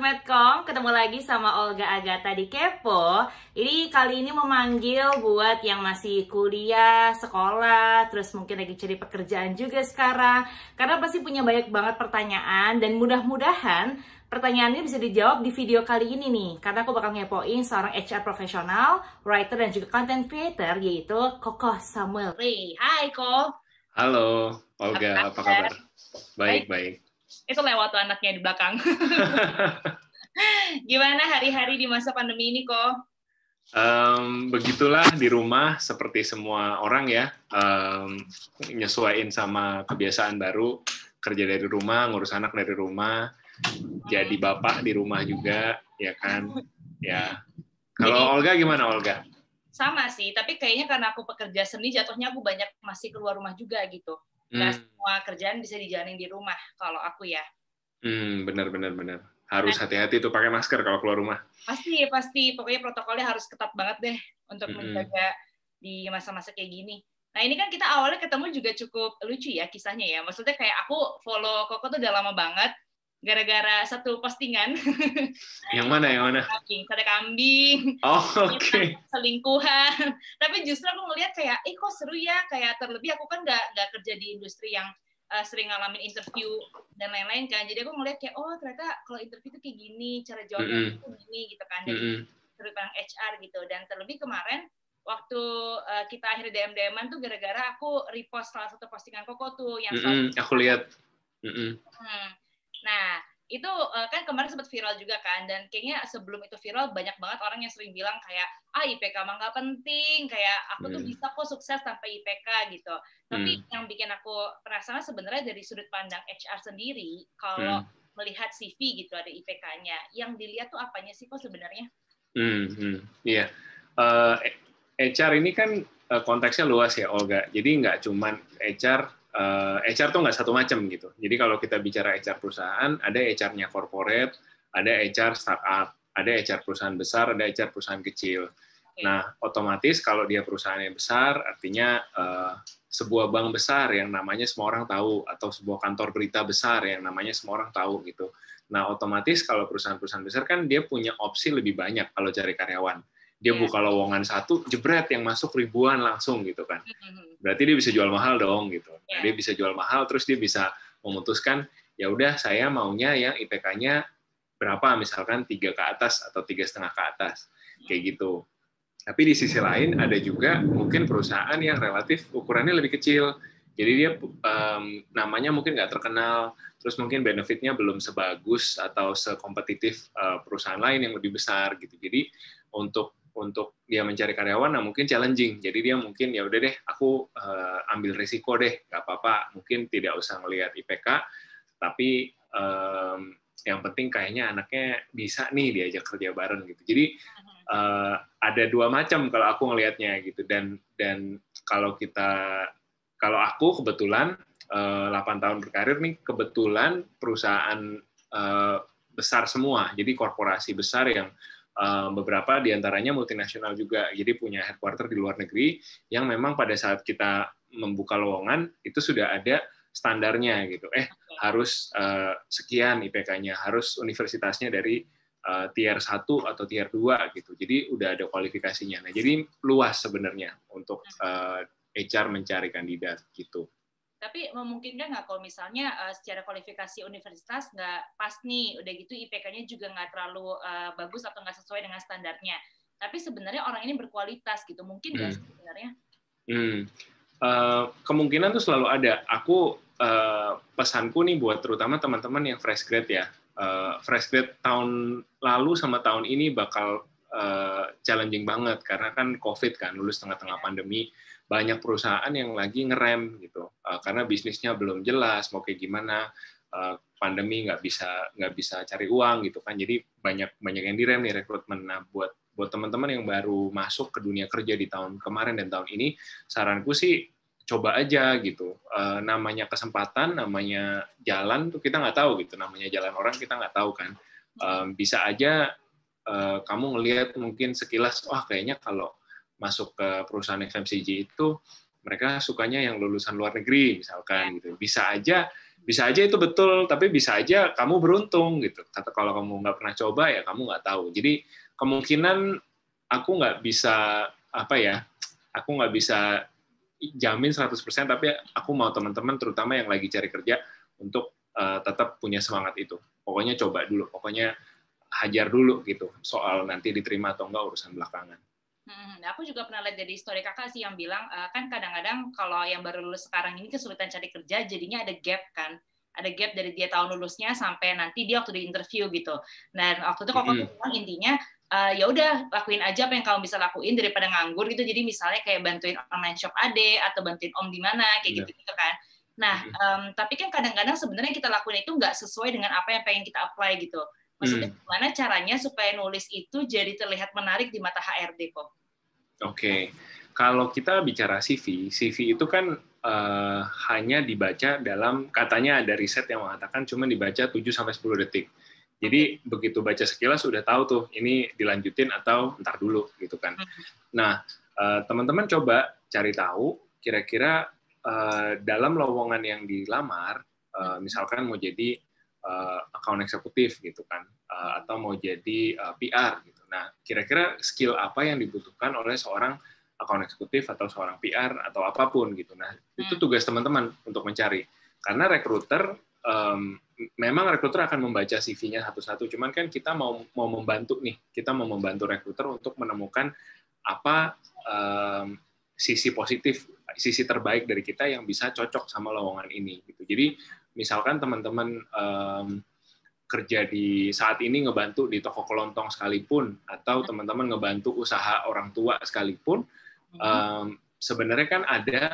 Medcom, ketemu lagi sama Olga Agatha di Kepo. Ini kali ini memanggil buat yang masih kuliah, sekolah, terus mungkin lagi cari pekerjaan juga sekarang. Karena pasti punya banyak banget pertanyaan dan mudah-mudahan Pertanyaannya bisa dijawab di video kali ini nih, karena aku bakal ngepoin seorang HR profesional, writer, dan juga content creator, yaitu Koko Samuel Hai, Ko. Halo, Olga. Apa kabar? Apa kabar? Baik, baik. Itu lewat tuh anaknya di belakang. Gimana hari-hari di masa pandemi ini, Ko? Um, begitulah di rumah seperti semua orang ya, um, nyesuaiin sama kebiasaan baru, kerja dari rumah, ngurus anak dari rumah, jadi hmm. bapak di rumah juga ya kan ya kalau Olga gimana Olga sama sih tapi kayaknya karena aku pekerja seni jatuhnya aku banyak masih keluar rumah juga gitu nggak hmm. semua kerjaan bisa dijalanin di rumah kalau aku ya hmm benar benar benar harus nah. hati-hati tuh pakai masker kalau keluar rumah pasti pasti pokoknya protokolnya harus ketat banget deh untuk hmm. menjaga di masa-masa kayak gini Nah ini kan kita awalnya ketemu juga cukup lucu ya kisahnya ya. Maksudnya kayak aku follow Koko tuh udah lama banget gara-gara satu postingan. Yang mana? Yang mana? Kambing, sate kambing. Oh, iya kan, oke. Okay. Selingkuhan. Tapi justru aku ngelihat kayak, eh kok seru ya, kayak terlebih aku kan nggak nggak kerja di industri yang uh, sering ngalamin interview dan lain-lain kan. Jadi aku ngelihat kayak, oh ternyata kalau interview tuh kayak gini, cara jawabnya mm -hmm. gini gitu kan. Jadi mm -hmm. HR gitu. Dan terlebih kemarin waktu uh, kita akhirnya dm dman tuh gara-gara aku repost salah satu postingan koko tuh yang mm -hmm. aku lihat. Mm -hmm. Hmm Nah, itu uh, kan kemarin sempat viral juga kan dan kayaknya sebelum itu viral banyak banget orang yang sering bilang kayak ah IPK mah nggak penting kayak aku tuh iya. bisa kok sukses tanpa IPK gitu tapi hmm. yang bikin aku penasaran sebenarnya dari sudut pandang HR sendiri kalau hmm. melihat CV gitu ada IPK-nya yang dilihat tuh apanya sih kok sebenarnya? Hmm, hmm iya yeah. uh, HR ini kan eh, konteksnya luas ya Olga jadi nggak cuman HR uh, eh, HR tuh nggak satu macam gitu. Jadi kalau kita bicara HR perusahaan, ada HR-nya corporate, ada HR startup, ada HR perusahaan besar, ada HR perusahaan kecil. Nah, otomatis kalau dia perusahaannya besar, artinya uh, sebuah bank besar yang namanya semua orang tahu atau sebuah kantor berita besar yang namanya semua orang tahu gitu. Nah, otomatis kalau perusahaan-perusahaan besar kan dia punya opsi lebih banyak kalau cari karyawan dia yeah. buka lowongan satu jebret yang masuk ribuan langsung gitu kan mm-hmm, mm-hmm. berarti dia bisa jual mahal dong gitu yeah. Iya. dia bisa jual mahal terus dia bisa memutuskan ya udah saya maunya yang IPK-nya berapa misalkan tiga ke atas atau tiga setengah ke atas kayak mm-hmm. gitu tapi di sisi lain ada juga mungkin perusahaan yang relatif ukurannya lebih kecil jadi dia um, namanya mungkin nggak terkenal terus mungkin benefitnya belum sebagus atau sekompetitif uh, perusahaan lain yang lebih besar gitu jadi untuk untuk dia mencari karyawan nah mungkin challenging jadi dia mungkin ya udah deh aku uh, ambil risiko deh nggak apa-apa mungkin tidak usah melihat IPK tapi um, yang penting kayaknya anaknya bisa nih diajak kerja bareng gitu jadi uh, ada dua macam kalau aku ngelihatnya gitu dan dan kalau kita kalau aku kebetulan uh, eh, 8 tahun berkarir nih kebetulan perusahaan uh, besar semua jadi korporasi besar yang Ehm, beberapa diantaranya multinasional juga, jadi punya headquarter di luar negeri yang memang pada saat kita membuka lowongan itu sudah ada standarnya gitu. Eh harus uh, sekian IPK-nya, harus universitasnya dari uh, tier 1 atau tier 2 gitu. Jadi udah ada kualifikasinya. Nah, jadi luas sebenarnya untuk uh, hmm. HR mencari kandidat gitu. Tapi memungkinkan nggak kalau misalnya uh, secara kualifikasi universitas nggak pas nih, udah gitu IPK-nya juga nggak terlalu uh, bagus atau nggak sesuai dengan standarnya. Tapi sebenarnya orang ini berkualitas gitu, mungkin nggak hmm. sebenarnya? Hmm. Uh, kemungkinan tuh selalu ada. Aku uh, pesanku nih buat terutama teman-teman yang fresh grad ya. Uh, fresh grad tahun lalu sama tahun ini bakal uh, challenging banget karena kan COVID kan lulus tengah-tengah iya. pandemi banyak perusahaan yang lagi ngerem gitu eh, karena bisnisnya belum jelas mau kayak gimana eh, pandemi nggak bisa nggak bisa cari uang gitu kan jadi banyak banyak yang direm nih rekrutmen nah buat buat teman-teman yang baru masuk ke dunia kerja di tahun kemarin dan tahun ini saranku sih coba aja gitu uh, namanya kesempatan namanya jalan tuh kita nggak tahu gitu namanya jalan orang kita nggak tahu kan hmm. bisa aja uh, kamu ngelihat mungkin sekilas wah oh, kayaknya kalau masuk ke perusahaan FMCG itu mereka sukanya yang lulusan luar negeri misalkan gitu bisa aja bisa aja itu betul tapi bisa aja kamu beruntung gitu kata kalau kamu nggak pernah coba ya kamu nggak tahu jadi kemungkinan aku nggak bisa apa ya aku nggak bisa jamin 100% tapi aku mau teman-teman terutama yang lagi cari kerja untuk uh, tetap punya semangat itu pokoknya coba dulu pokoknya hajar dulu gitu soal nanti diterima atau enggak urusan belakangan Hmm, nah, aku juga pernah lihat dari story kakak sih yang bilang uh, kan kadang-kadang kalau yang baru lulus sekarang ini kesulitan cari kerja jadinya ada gap kan ada gap dari dia tahun lulusnya sampai nanti dia waktu di interview gitu. Nah waktu itu kalau mm. bilang intinya uh, ya udah lakuin aja apa yang kamu bisa lakuin daripada nganggur gitu. Jadi misalnya kayak bantuin online shop ade atau bantuin om di mana kayak gitu gitu kan. Nah um, tapi kan kadang-kadang sebenarnya kita lakuin itu nggak sesuai dengan apa yang pengen kita apply gitu. Maksudnya hmm. gimana caranya supaya nulis itu jadi terlihat menarik di mata HRD kok? Oke, okay. kalau kita bicara CV, CV itu kan uh, hanya dibaca dalam katanya ada riset yang mengatakan cuma dibaca 7 sampai sepuluh detik. Jadi begitu baca sekilas sudah tahu tuh ini dilanjutin atau ntar dulu gitu kan. Hmm. Nah eh, teman-teman coba cari tahu kira-kira eh, dalam lowongan yang dilamar, hmm. misalkan mau jadi uh, account eksekutif gitu kan uh, atau mau jadi uh, eh, PR gitu. Nah, kira-kira skill apa yang dibutuhkan oleh seorang account eksekutif atau seorang PR atau apapun gitu. Nah, hmm. itu tugas teman-teman untuk mencari. Karena rekruter um, memang rekruter akan membaca CV-nya satu-satu, cuman kan kita mau mau membantu nih, kita mau membantu rekruter untuk menemukan apa um, sisi positif, sisi terbaik dari kita yang bisa cocok sama lowongan ini gitu. Jadi misalkan teman-teman um, kerja di saat ini ngebantu di toko kelontong sekalipun atau iya. teman-teman ngebantu usaha orang tua sekalipun um, sebenarnya kan ada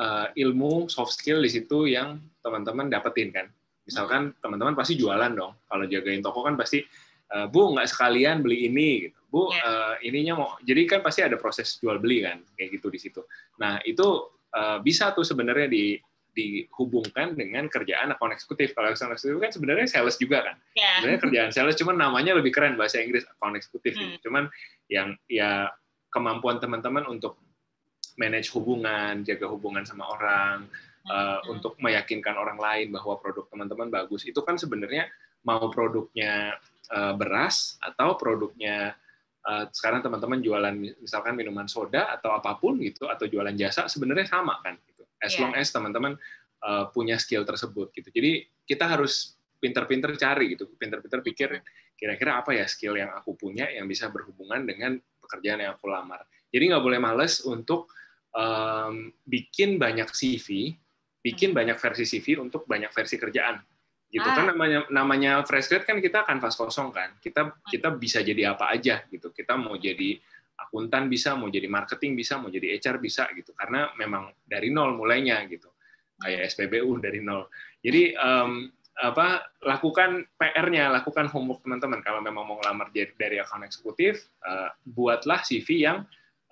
uh, ilmu soft skill di situ yang teman-teman dapetin kan misalkan mm-hmm. teman-teman pasti jualan dong kalau jagain toko kan pasti eh, bu nggak sekalian beli ini gitu bu uh, ininya mau jadi kan pasti ada proses jual beli kan kayak gitu di situ nah itu uh, bisa tuh sebenarnya di dihubungkan dengan kerjaan account eksekutif. Kalau account eksekutif kan sebenarnya sales juga kan. Yeah. Sebenarnya kerjaan sales cuman namanya lebih keren bahasa Inggris account eksekutif. Gitu. Hmm. Cuman yang ya kemampuan teman-teman untuk manage hubungan, jaga hubungan sama orang, eh, hmm. uh, untuk meyakinkan orang lain bahwa produk teman-teman bagus. Itu kan sebenarnya mau produknya uh, beras atau produknya eh, sekarang teman-teman jualan misalkan minuman soda atau apapun gitu atau jualan jasa sebenarnya sama kan as yeah. long as teman-teman uh, punya skill tersebut gitu. Jadi kita harus pinter-pinter cari gitu, pinter-pinter pikir iya. kira-kira apa ya skill yang aku punya yang bisa berhubungan dengan pekerjaan yang aku lamar. Jadi nggak boleh males untuk um, bikin banyak CV, bikin hmm. banyak versi CV untuk banyak versi kerjaan. Gitu kan ah. kan namanya namanya fresh grad kan kita akan kanvas kosong kan. Kita hmm. kita bisa jadi apa aja gitu. Kita mau jadi akuntan bisa, mau jadi marketing bisa, mau jadi HR bisa gitu. Karena memang dari nol mulainya gitu. Kayak hmm. SPBU dari nol. Jadi um, apa lakukan PR-nya, lakukan homework teman-teman. Kalau memang mau ngelamar dari account eksekutif, uh, buatlah CV yang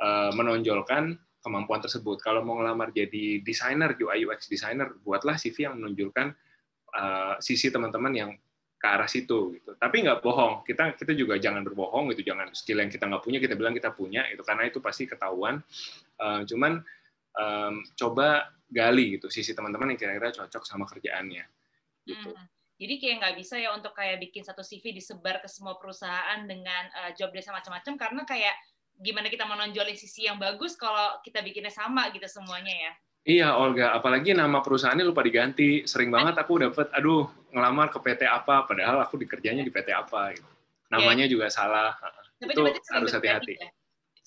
uh, menonjolkan kemampuan tersebut. Kalau mau ngelamar jadi desainer, UI UX designer, buatlah CV yang menunjukkan uh, eh, sisi teman-teman yang ke arah situ gitu. Tapi nggak bohong, kita kita juga jangan berbohong gitu, jangan skill yang kita nggak punya kita bilang kita punya itu karena itu pasti ketahuan. Uh, cuman um, coba gali gitu sisi teman-teman yang kira-kira cocok sama kerjaannya gitu. Hmm. Jadi kayak nggak bisa ya untuk kayak bikin satu CV disebar ke semua perusahaan dengan uh, job desa macam-macam karena kayak gimana kita menonjolin sisi yang bagus kalau kita bikinnya sama gitu semuanya ya. Iya, Olga. Apalagi nama perusahaannya lupa diganti. Sering banget aku dapat, aduh, ngelamar ke PT apa, padahal aku dikerjanya di PT apa. Gitu. Namanya yeah. juga salah. Tapi itu harus hati-hati. Ya?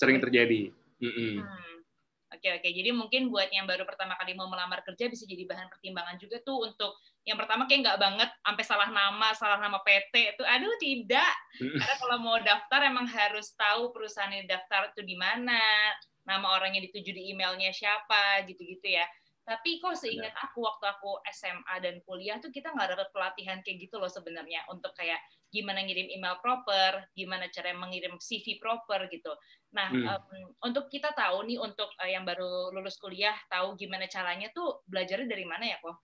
Sering terjadi. Mm -mm. Hmm. Oke, oke. Jadi mungkin buat yang baru pertama kali mau melamar kerja bisa jadi bahan pertimbangan juga tuh untuk yang pertama kayak nggak banget sampai salah nama, salah nama PT itu aduh tidak. Karena kalau mau daftar emang harus tahu perusahaan yang daftar itu di mana, nama orangnya dituju di emailnya siapa gitu-gitu ya tapi kok seingat aku waktu aku SMA dan kuliah tuh kita nggak dapat pelatihan kayak gitu loh sebenarnya untuk kayak gimana ngirim email proper, gimana cara mengirim CV proper gitu. Nah hmm. um, untuk kita tahu nih untuk uh, yang baru lulus kuliah tahu gimana caranya tuh belajarnya dari mana ya kok?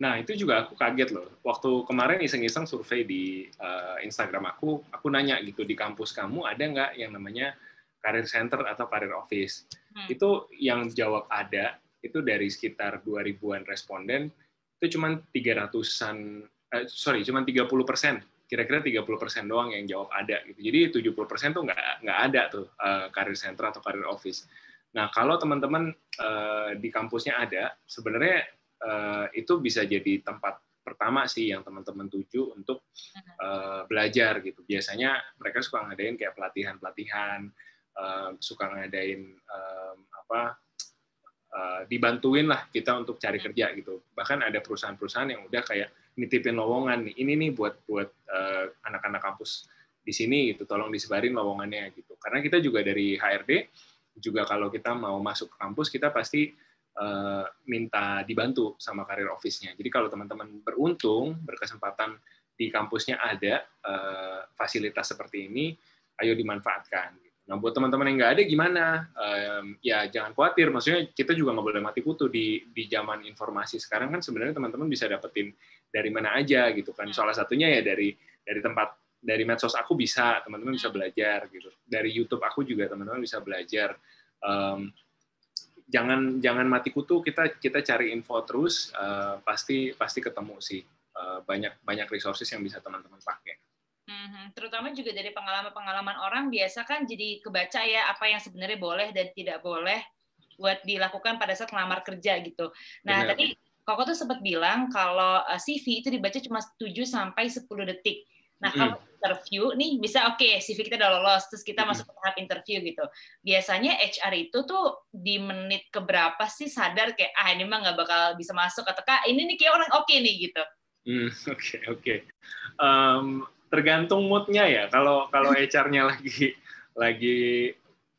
Nah itu juga aku kaget loh. Waktu kemarin iseng-iseng survei di uh, Instagram aku, aku nanya gitu di kampus kamu ada nggak yang namanya Karir center atau Karir office. Hmm. Itu yang jawab ada itu dari sekitar 2000-an responden itu cuma 300-an uh, eh, sorry cuma 30 persen kira-kira 30 persen doang yang jawab ada gitu jadi 70 persen tuh nggak nggak ada tuh karir eh, uh, center atau karir office nah kalau teman-teman uh, di kampusnya ada sebenarnya uh, itu bisa jadi tempat pertama sih yang teman-teman tuju untuk uh, belajar gitu biasanya mereka suka ngadain kayak pelatihan pelatihan Eh, suka ngadain um, apa uh, dibantuin lah kita untuk cari hmm. kerja gitu bahkan ada perusahaan-perusahaan yang udah kayak nitipin lowongan nih ini nih buat buat anak eh, anak-anak kampus di sini itu tolong disebarin lowongannya gitu karena kita juga dari HRD juga kalau kita mau masuk ke kampus kita pasti uh, minta dibantu sama karir office-nya. Jadi kalau teman-teman beruntung berkesempatan di kampusnya ada uh, fasilitas seperti ini, ayo dimanfaatkan. gitu. Nah, buat teman-teman yang nggak ada gimana? Um, ya jangan khawatir, maksudnya kita juga nggak boleh mati kutu di di zaman informasi sekarang kan sebenarnya teman-teman bisa dapetin dari mana aja gitu kan. Hmm. Salah satunya ya dari dari tempat dari medsos aku bisa, teman-teman bisa hmm. belajar gitu. Dari YouTube aku juga teman-teman bisa belajar. Um, jangan jangan mati kutu, kita kita cari info terus, uh, pasti pasti ketemu sih. Uh, banyak banyak resources yang bisa teman-teman pakai hmm Terutama juga dari pengalaman-pengalaman orang biasa kan jadi kebaca ya apa yang sebenarnya boleh dan tidak boleh buat dilakukan pada saat melamar kerja gitu. Nah, Bener. tadi Koko tuh sempat bilang kalau eh, CV itu dibaca cuma 7 sampai 10 detik. Nah, mm -hmm. kalau interview nih bisa oke okay, CV kita udah lolos terus kita mm -hmm. masuk ke tahap interview gitu. Biasanya HR itu tuh di menit keberapa sih sadar kayak ah ini mah nggak bakal bisa masuk atau kak ini nih kayak orang oke okay nih gitu. Hmm, oke mm, oke. Okay, okay. um, tergantung moodnya ya. Kalau kalau hr lagi lagi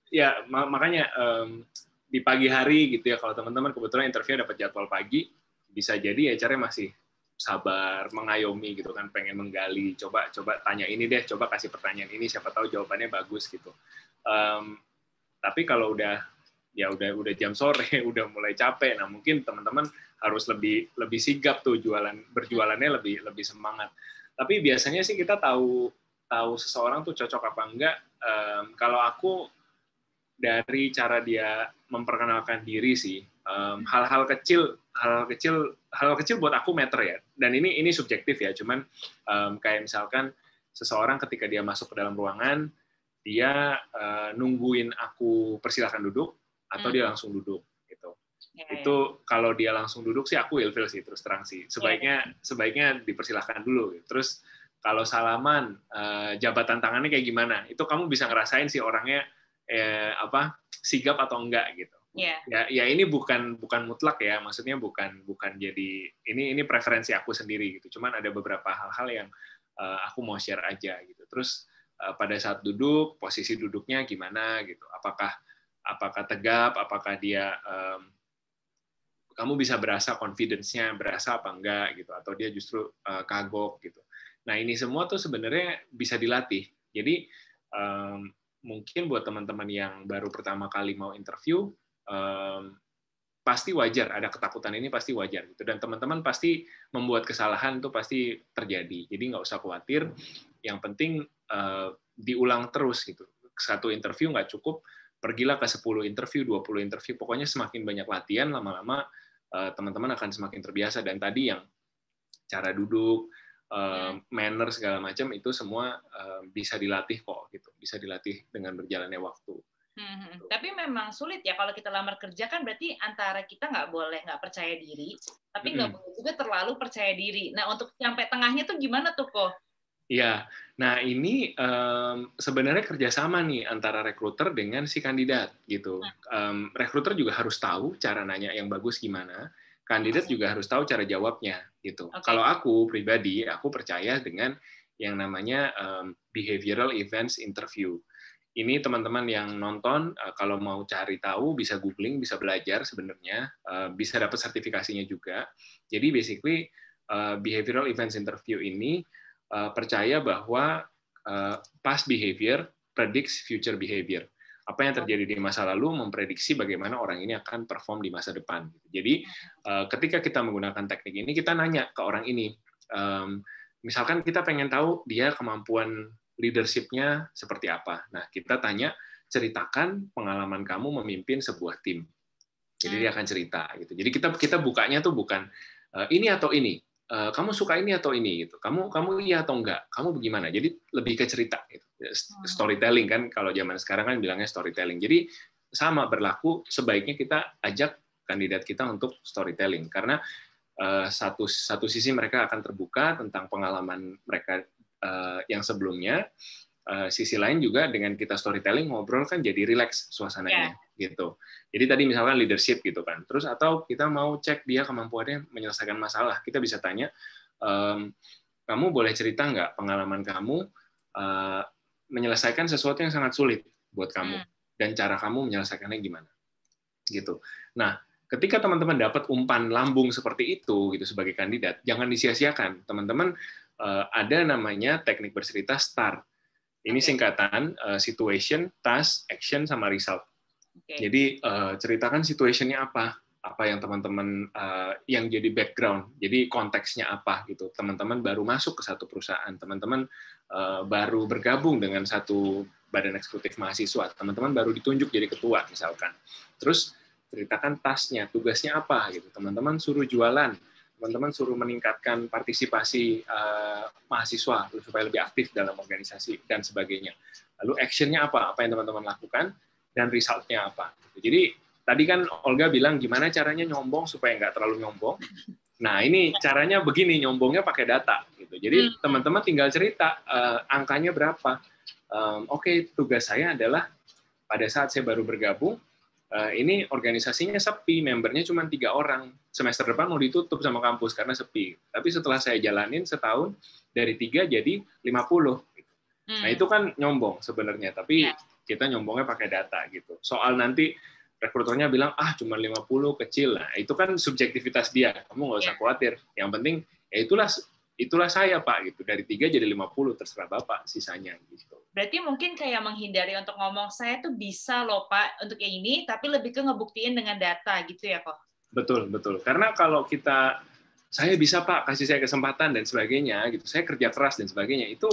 ya makanya um, di pagi hari gitu ya kalau teman-teman kebetulan interview dapat jadwal pagi bisa jadi hr masih sabar mengayomi gitu kan pengen menggali coba coba tanya ini deh coba kasih pertanyaan ini siapa tahu jawabannya bagus gitu um, tapi kalau udah ya udah udah jam sore udah mulai capek nah mungkin teman-teman harus lebih lebih sigap tuh jualan berjualannya lebih lebih semangat tapi biasanya sih kita tahu tahu seseorang tuh cocok apa enggak um, kalau aku dari cara dia memperkenalkan diri sih hal-hal um, kecil hal kecil hal kecil buat aku meter ya dan ini ini subjektif ya cuman um, kayak misalkan seseorang ketika dia masuk ke dalam ruangan dia uh, nungguin aku persilahkan duduk atau hmm. dia langsung duduk yeah, itu iya. kalau dia langsung duduk sih aku ilfil sih terus terang sih iya, sebaiknya yeah. sebaiknya dipersilahkan dulu gitu. terus kalau salaman eh, jabatan tangannya kayak gimana itu kamu bisa ngerasain sih orangnya eh, apa sigap atau enggak gitu yeah. ya ya ini bukan bukan mutlak ya maksudnya bukan bukan jadi ini ini preferensi aku sendiri gitu cuman ada beberapa hal-hal yang eh, aku mau share aja gitu terus eh, pada saat duduk posisi duduknya gimana gitu apakah apakah tegap apakah dia um, kamu bisa berasa confidence-nya berasa apa enggak gitu atau dia justru uh, kagok gitu. Nah, ini semua tuh sebenarnya bisa dilatih. Jadi um, mungkin buat teman-teman yang baru pertama kali mau interview um, pasti wajar ada ketakutan ini pasti wajar gitu dan teman-teman pasti membuat kesalahan itu pasti terjadi jadi nggak usah khawatir yang penting uh, diulang terus gitu satu interview nggak cukup pergilah ke 10 interview, 20 interview, pokoknya semakin banyak latihan lama-lama eh, teman-teman akan semakin terbiasa dan tadi yang cara duduk, eh, iya. manner segala macam itu semua eh, bisa dilatih kok gitu, bisa dilatih dengan berjalannya waktu. Hmm, tapi memang sulit ya kalau kita lamar kerja kan berarti antara kita nggak boleh nggak percaya diri, tapi nggak -hmm. boleh juga terlalu percaya diri. Nah untuk sampai tengahnya tuh gimana tuh kok? Ya, nah ini um, sebenarnya kerjasama nih antara rekruter dengan si kandidat gitu. Um, rekruter juga harus tahu cara nanya yang bagus gimana, kandidat juga harus tahu cara jawabnya gitu. Okay. Kalau aku pribadi, aku percaya dengan yang namanya um, behavioral events interview. Ini teman-teman yang nonton, uh, kalau mau cari tahu bisa googling, bisa belajar sebenarnya, uh, bisa dapat sertifikasinya juga. Jadi basically uh, behavioral events interview ini Eh, percaya bahwa eh, past behavior predicts future behavior. Apa yang terjadi di masa lalu memprediksi bagaimana orang ini akan perform di masa depan. Jadi eh, ketika kita menggunakan teknik ini, kita nanya ke orang ini, misalkan kita pengen tahu dia kemampuan leadershipnya seperti apa. Nah, kita tanya, ceritakan pengalaman kamu memimpin sebuah tim. Jadi dia akan cerita gitu. Jadi kita kita bukanya tuh bukan ini atau ini, Eh, kamu suka ini atau ini gitu kamu kamu iya atau enggak kamu bagaimana jadi lebih ke cerita gitu. Ya, hmm. storytelling kan kalau zaman sekarang kan bilangnya storytelling jadi sama berlaku sebaiknya kita ajak kandidat kita untuk storytelling karena uh, satu satu sisi mereka akan terbuka tentang pengalaman mereka uh, yang sebelumnya Eh, sisi lain juga dengan kita storytelling ngobrol kan jadi relax suasananya yeah. gitu. Jadi tadi misalkan leadership gitu kan. Terus atau kita mau cek dia kemampuannya menyelesaikan masalah, kita bisa tanya um, kamu boleh cerita nggak pengalaman kamu uh, menyelesaikan sesuatu yang sangat sulit buat kamu hmm. dan cara kamu menyelesaikannya gimana gitu. Nah, ketika teman-teman dapat umpan lambung seperti itu gitu sebagai kandidat, jangan disia-siakan. Teman-teman eh, ada namanya teknik bercerita STAR ini okay. singkatan uh, situation, task, action, sama result. Okay. Jadi uh, ceritakan situasinya apa, apa yang teman-teman uh, yang jadi background, jadi konteksnya apa gitu. Teman-teman baru masuk ke satu perusahaan, teman-teman uh, baru bergabung dengan satu badan eksekutif mahasiswa, teman-teman baru ditunjuk jadi ketua misalkan. Terus ceritakan tasnya, tugasnya apa gitu. Teman-teman suruh jualan, teman-teman suruh meningkatkan partisipasi uh, mahasiswa supaya lebih aktif dalam organisasi dan sebagainya. Lalu actionnya apa? Apa yang teman-teman lakukan dan resultnya apa? Jadi tadi kan Olga bilang gimana caranya nyombong supaya nggak terlalu nyombong. Nah ini caranya begini nyombongnya pakai data. Gitu. Jadi hmm. teman-teman hmm. tinggal cerita uh, angkanya berapa. Um, Oke okay, tugas saya adalah pada saat saya baru bergabung Eh, ini organisasinya sepi, membernya cuma tiga orang. Semester depan mau ditutup sama kampus karena sepi. Tapi setelah saya jalanin setahun dari tiga jadi lima puluh. Nah hmm. itu kan nyombong sebenarnya, tapi ya. kita nyombongnya pakai data gitu. Soal nanti rekruternya bilang ah cuma lima puluh kecil, nah itu kan subjektivitas dia. Kamu nggak usah ya. khawatir. Yang penting ya itulah itulah saya pak gitu dari tiga jadi lima puluh terserah bapak sisanya gitu berarti mungkin kayak menghindari untuk ngomong saya tuh bisa loh pak untuk yang ini tapi lebih ke ngebuktiin dengan data gitu ya kok betul betul karena kalau kita saya bisa pak kasih saya kesempatan dan sebagainya gitu saya kerja keras dan sebagainya itu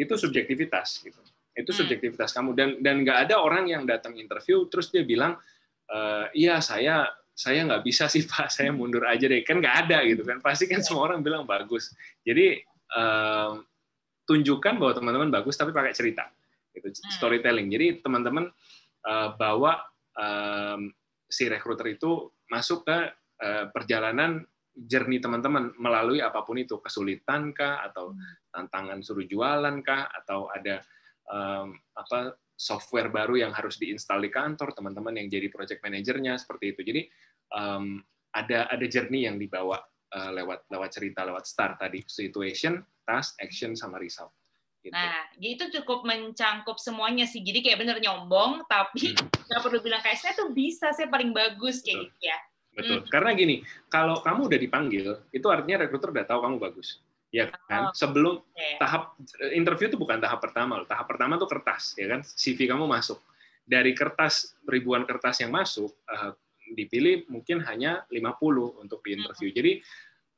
itu subjektivitas gitu itu hmm. subjektivitas hmm. kamu dan dan nggak ada orang yang datang interview terus dia bilang e, iya saya saya nggak bisa sih pak saya mundur aja deh kan nggak ada gitu kan pasti kan iya. semua orang bilang bagus jadi um, tunjukkan bahwa teman-teman bagus tapi pakai cerita gitu hmm. storytelling jadi teman-teman uh, bawa um, si rekruter itu masuk ke uh, perjalanan jernih teman-teman melalui apapun itu kesulitankah atau hmm. tantangan suruh jualankah atau ada um, apa software baru yang harus diinstal di kantor, teman-teman yang jadi project manajernya seperti itu. Jadi um, ada ada journey yang dibawa uh, lewat lewat cerita lewat start tadi situation, task, action sama result. Gitu. Nah, itu cukup mencangkup semuanya sih. Jadi kayak bener nyombong, tapi hmm. nggak perlu bilang kayak saya tuh bisa, saya paling bagus kayak Betul. gitu ya. Betul. Hmm. Karena gini, kalau kamu udah dipanggil, itu artinya rekruter udah tahu kamu bagus ya kan? Sebelum okay. tahap interview itu bukan tahap pertama loh. Tahap pertama tuh kertas, ya kan? CV kamu masuk. Dari kertas ribuan kertas yang masuk uh, dipilih mungkin hanya 50 untuk di interview. Hmm. Jadi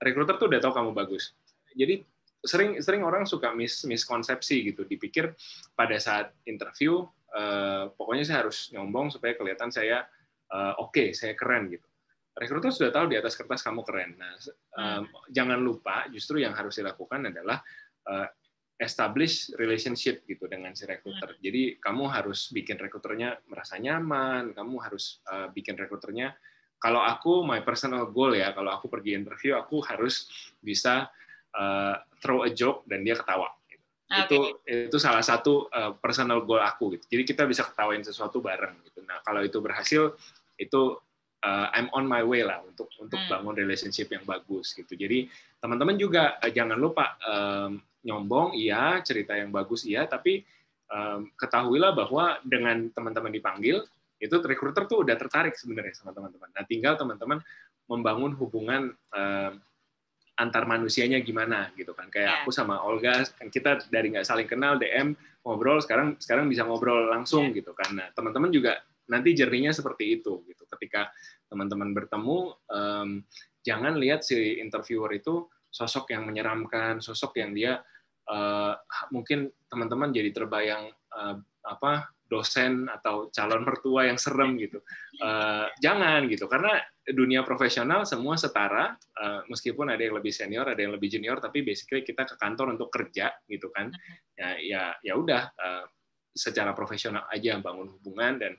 recruiter tuh udah tahu kamu bagus. Jadi sering sering orang suka mis miskonsepsi gitu, dipikir pada saat interview uh, pokoknya saya harus nyombong supaya kelihatan saya uh, oke, okay, saya keren gitu rekruter sudah tahu di atas kertas kamu keren. Nah, um, jangan lupa justru yang harus dilakukan adalah uh, establish relationship gitu dengan si rekruter. Hmm. Jadi kamu harus bikin rekruternya merasa nyaman, kamu harus uh, bikin rekruternya kalau aku my personal goal ya, kalau aku pergi interview aku harus bisa uh, throw a joke dan dia ketawa. Okay. Ah, itu itu salah satu uh, personal goal aku gitu. Jadi kita bisa ketawain sesuatu bareng gitu. Nah, kalau itu berhasil itu uh, I'm on my way lah untuk untuk hmm. bangun relationship yang bagus gitu. Jadi teman-teman juga uh, jangan lupa um, nyombong iya, cerita yang bagus iya, tapi um, ketahuilah bahwa dengan teman-teman dipanggil itu recruiter tuh udah tertarik sebenarnya sama teman-teman. Nah, tinggal teman-teman membangun hubungan um, antar manusianya gimana gitu kan kayak yeah. aku sama Olga kan kita dari nggak saling kenal DM ngobrol sekarang sekarang bisa ngobrol langsung yeah. gitu kan nah teman-teman juga nanti jernihnya seperti itu gitu ketika teman-teman bertemu, um, jangan lihat si interviewer itu sosok yang menyeramkan, sosok yang dia uh, mungkin teman-teman jadi terbayang uh, apa dosen atau calon mertua yang serem gitu. Uh, jangan gitu karena dunia profesional semua setara uh, meskipun ada yang lebih senior, ada yang lebih junior tapi basically kita ke kantor untuk kerja gitu kan. Mm-hmm. Ya ya ya udah uh, secara profesional aja bangun hubungan dan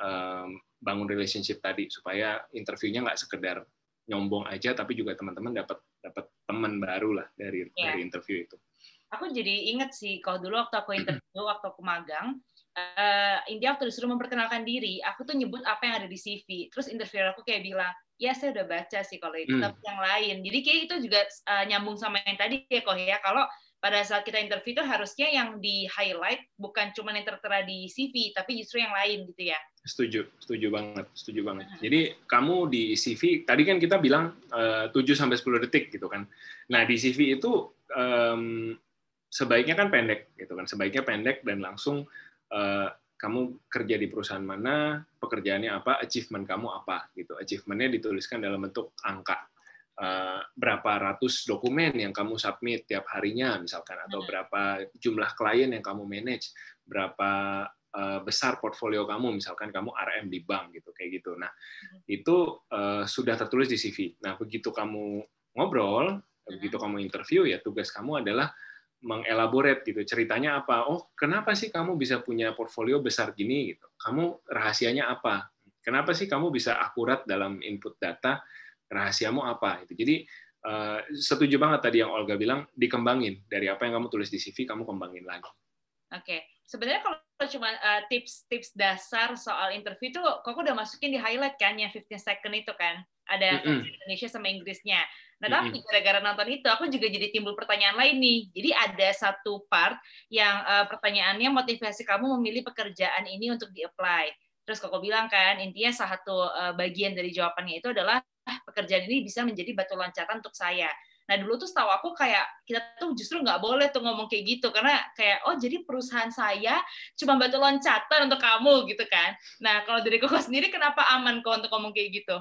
um, bangun relationship tadi supaya interviewnya nggak sekedar nyombong aja tapi juga teman-teman dapat dapat teman baru lah dari yeah. dari interview itu. Aku jadi inget sih kalau dulu waktu aku interview waktu aku magang uh, India waktu disuruh memperkenalkan diri aku tuh nyebut apa yang ada di CV terus interviewer aku kayak bilang ya saya udah baca sih kalau itu hmm. tapi yang lain jadi kayak itu juga uh, nyambung sama yang tadi ya kok ya kalau pada saat kita interview itu harusnya yang di highlight bukan cuma yang tertera di CV tapi justru yang lain gitu ya setuju setuju banget setuju banget uh hmm. -huh. jadi kamu di CV tadi kan kita bilang eh, uh, 7 sampai sepuluh detik gitu kan nah di CV itu um, sebaiknya kan pendek gitu kan sebaiknya pendek dan langsung uh, kamu kerja di perusahaan mana pekerjaannya apa achievement kamu apa gitu achievementnya dituliskan dalam bentuk angka Eh, berapa ratus dokumen yang kamu submit tiap harinya misalkan atau berapa jumlah klien yang kamu manage berapa eh, besar portfolio kamu misalkan kamu RM di bank gitu kayak gitu nah itu eh, sudah tertulis di CV nah begitu kamu ngobrol begitu kamu interview ya tugas kamu adalah mengelaborat gitu ceritanya apa oh kenapa sih kamu bisa punya portfolio besar gini gitu kamu rahasianya apa kenapa sih kamu bisa akurat dalam input data rahasiamu apa itu jadi Uh, setuju banget tadi yang Olga bilang dikembangin dari apa yang kamu tulis di CV kamu kembangin lagi. Oke, okay. sebenarnya kalau cuma tips-tips eh, dasar soal interview itu, kok udah masukin di highlight kan yang 15 second itu kan ada mm hmm Indonesia sama Inggrisnya. Nah tapi gara-gara nonton itu aku juga jadi timbul pertanyaan lain nih. Jadi ada satu part yang eh, pertanyaannya motivasi kamu memilih pekerjaan ini untuk di apply. Terus kok bilang kan intinya salah satu bagian dari jawabannya itu adalah ah pekerjaan ini bisa menjadi batu loncatan untuk saya Nah dulu tuh setahu aku kayak kita tuh justru nggak boleh tuh ngomong kayak gitu karena kayak oh jadi perusahaan saya cuma batu loncatan untuk kamu gitu kan. Nah kalau dari koko sendiri kenapa aman kok untuk ngomong kayak gitu?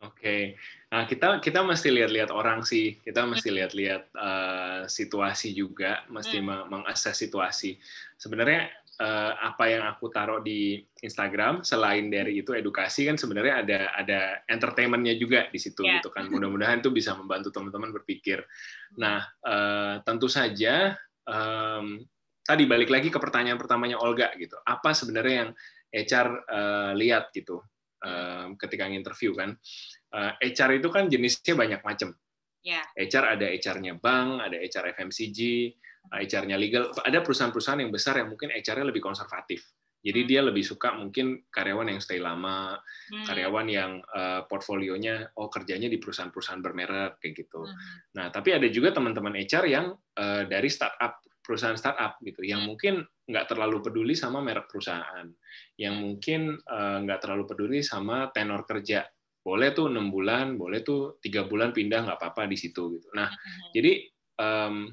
Oke, okay. nah kita kita mesti lihat-lihat orang sih, kita mesti hmm. lihat-lihat uh, situasi juga, mesti hmm. mengakses situasi. Sebenarnya uh, apa yang aku taruh di Instagram selain dari itu edukasi kan sebenarnya ada ada entertainmentnya juga di situ yeah. gitu kan mudah-mudahan itu bisa membantu teman-teman berpikir hmm. nah uh, tentu saja um, tadi balik lagi ke pertanyaan pertamanya Olga gitu apa sebenarnya yang Echar uh, lihat gitu um, ketika nginterview kan uh, itu kan jenisnya banyak macam yeah. Iya. ada Echarnya bank ada Echar FMCG HR-nya legal. Ada perusahaan-perusahaan yang besar yang mungkin HR-nya lebih konservatif. Jadi hmm. dia lebih suka mungkin karyawan yang stay lama, hmm. karyawan yang uh, portfolionya oh kerjanya di perusahaan-perusahaan bermerek kayak gitu. Hmm. Nah, tapi ada juga teman-teman HR yang uh, dari startup, perusahaan startup gitu, yang hmm. mungkin nggak terlalu peduli sama merek perusahaan, yang hmm. mungkin uh, nggak terlalu peduli sama tenor kerja. Boleh tuh enam bulan, boleh tuh tiga bulan pindah nggak apa-apa di situ gitu. Nah, hmm. jadi um,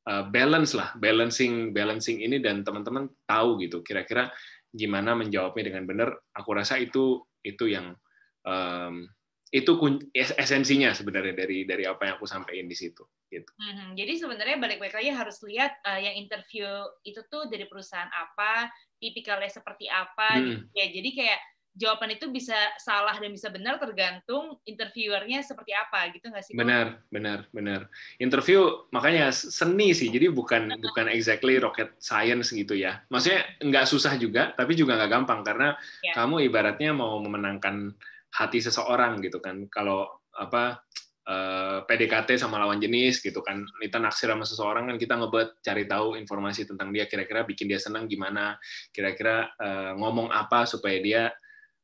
Eh, balance lah balancing balancing ini dan teman-teman tahu gitu kira-kira gimana menjawabnya dengan benar aku rasa itu itu yang um, itu esensinya sebenarnya dari dari apa yang aku sampaikan di situ gitu. Hmm, jadi sebenarnya balik-balik lagi harus lihat uh, yang interview itu tuh dari perusahaan apa, tipikalnya seperti apa hmm. ya. Jadi kayak jawaban itu bisa salah dan bisa benar tergantung interviewernya seperti apa gitu nggak sih? Benar, benar, benar. Interview makanya seni sih, jadi bukan bukan exactly rocket science gitu ya. Maksudnya nggak susah juga, tapi juga nggak gampang karena ya. kamu ibaratnya mau memenangkan hati seseorang gitu kan. Kalau apa eh, PDKT sama lawan jenis gitu kan, kita naksir sama seseorang kan kita ngebet cari tahu informasi tentang dia kira-kira bikin dia senang gimana, kira-kira eh, ngomong apa supaya dia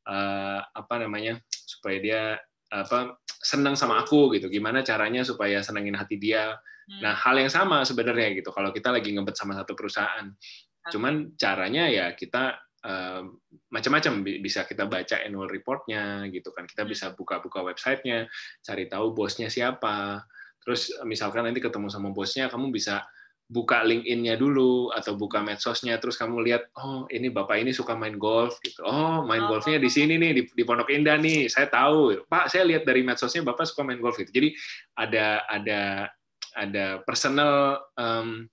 uh, apa namanya supaya dia apa senang sama aku gitu gimana caranya supaya senengin hati dia hmm. nah hal yang sama sebenarnya gitu kalau kita lagi ngebet sama satu perusahaan hmm. cuman caranya ya kita uh, macam-macam bisa kita baca annual reportnya gitu kan kita hmm. bisa buka-buka websitenya cari tahu bosnya siapa terus misalkan nanti ketemu sama bosnya kamu bisa buka LinkedIn-nya dulu atau buka medsosnya terus kamu lihat oh ini bapak ini suka main golf gitu oh main oh. golfnya di sini nih di, di Pondok Indah nih saya tahu pak saya lihat dari medsosnya bapak suka main golf gitu jadi ada ada ada personal um,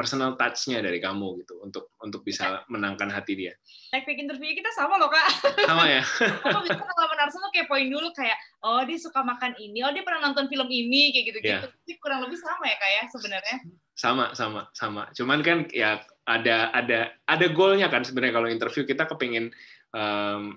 personal touch-nya dari kamu gitu untuk untuk bisa menangkan hati dia. Like Teknik interview kita sama loh kak. Sama ya. Kita bisa kalau semua tuh kayak poin dulu kayak oh dia suka makan ini, oh dia pernah nonton film ini kayak gitu gitu. Iya. Yeah. Jadi kurang lebih sama ya kak ya sebenarnya. Sama sama sama. Cuman kan ya ada ada ada goalnya kan sebenarnya kalau interview kita kepingin um,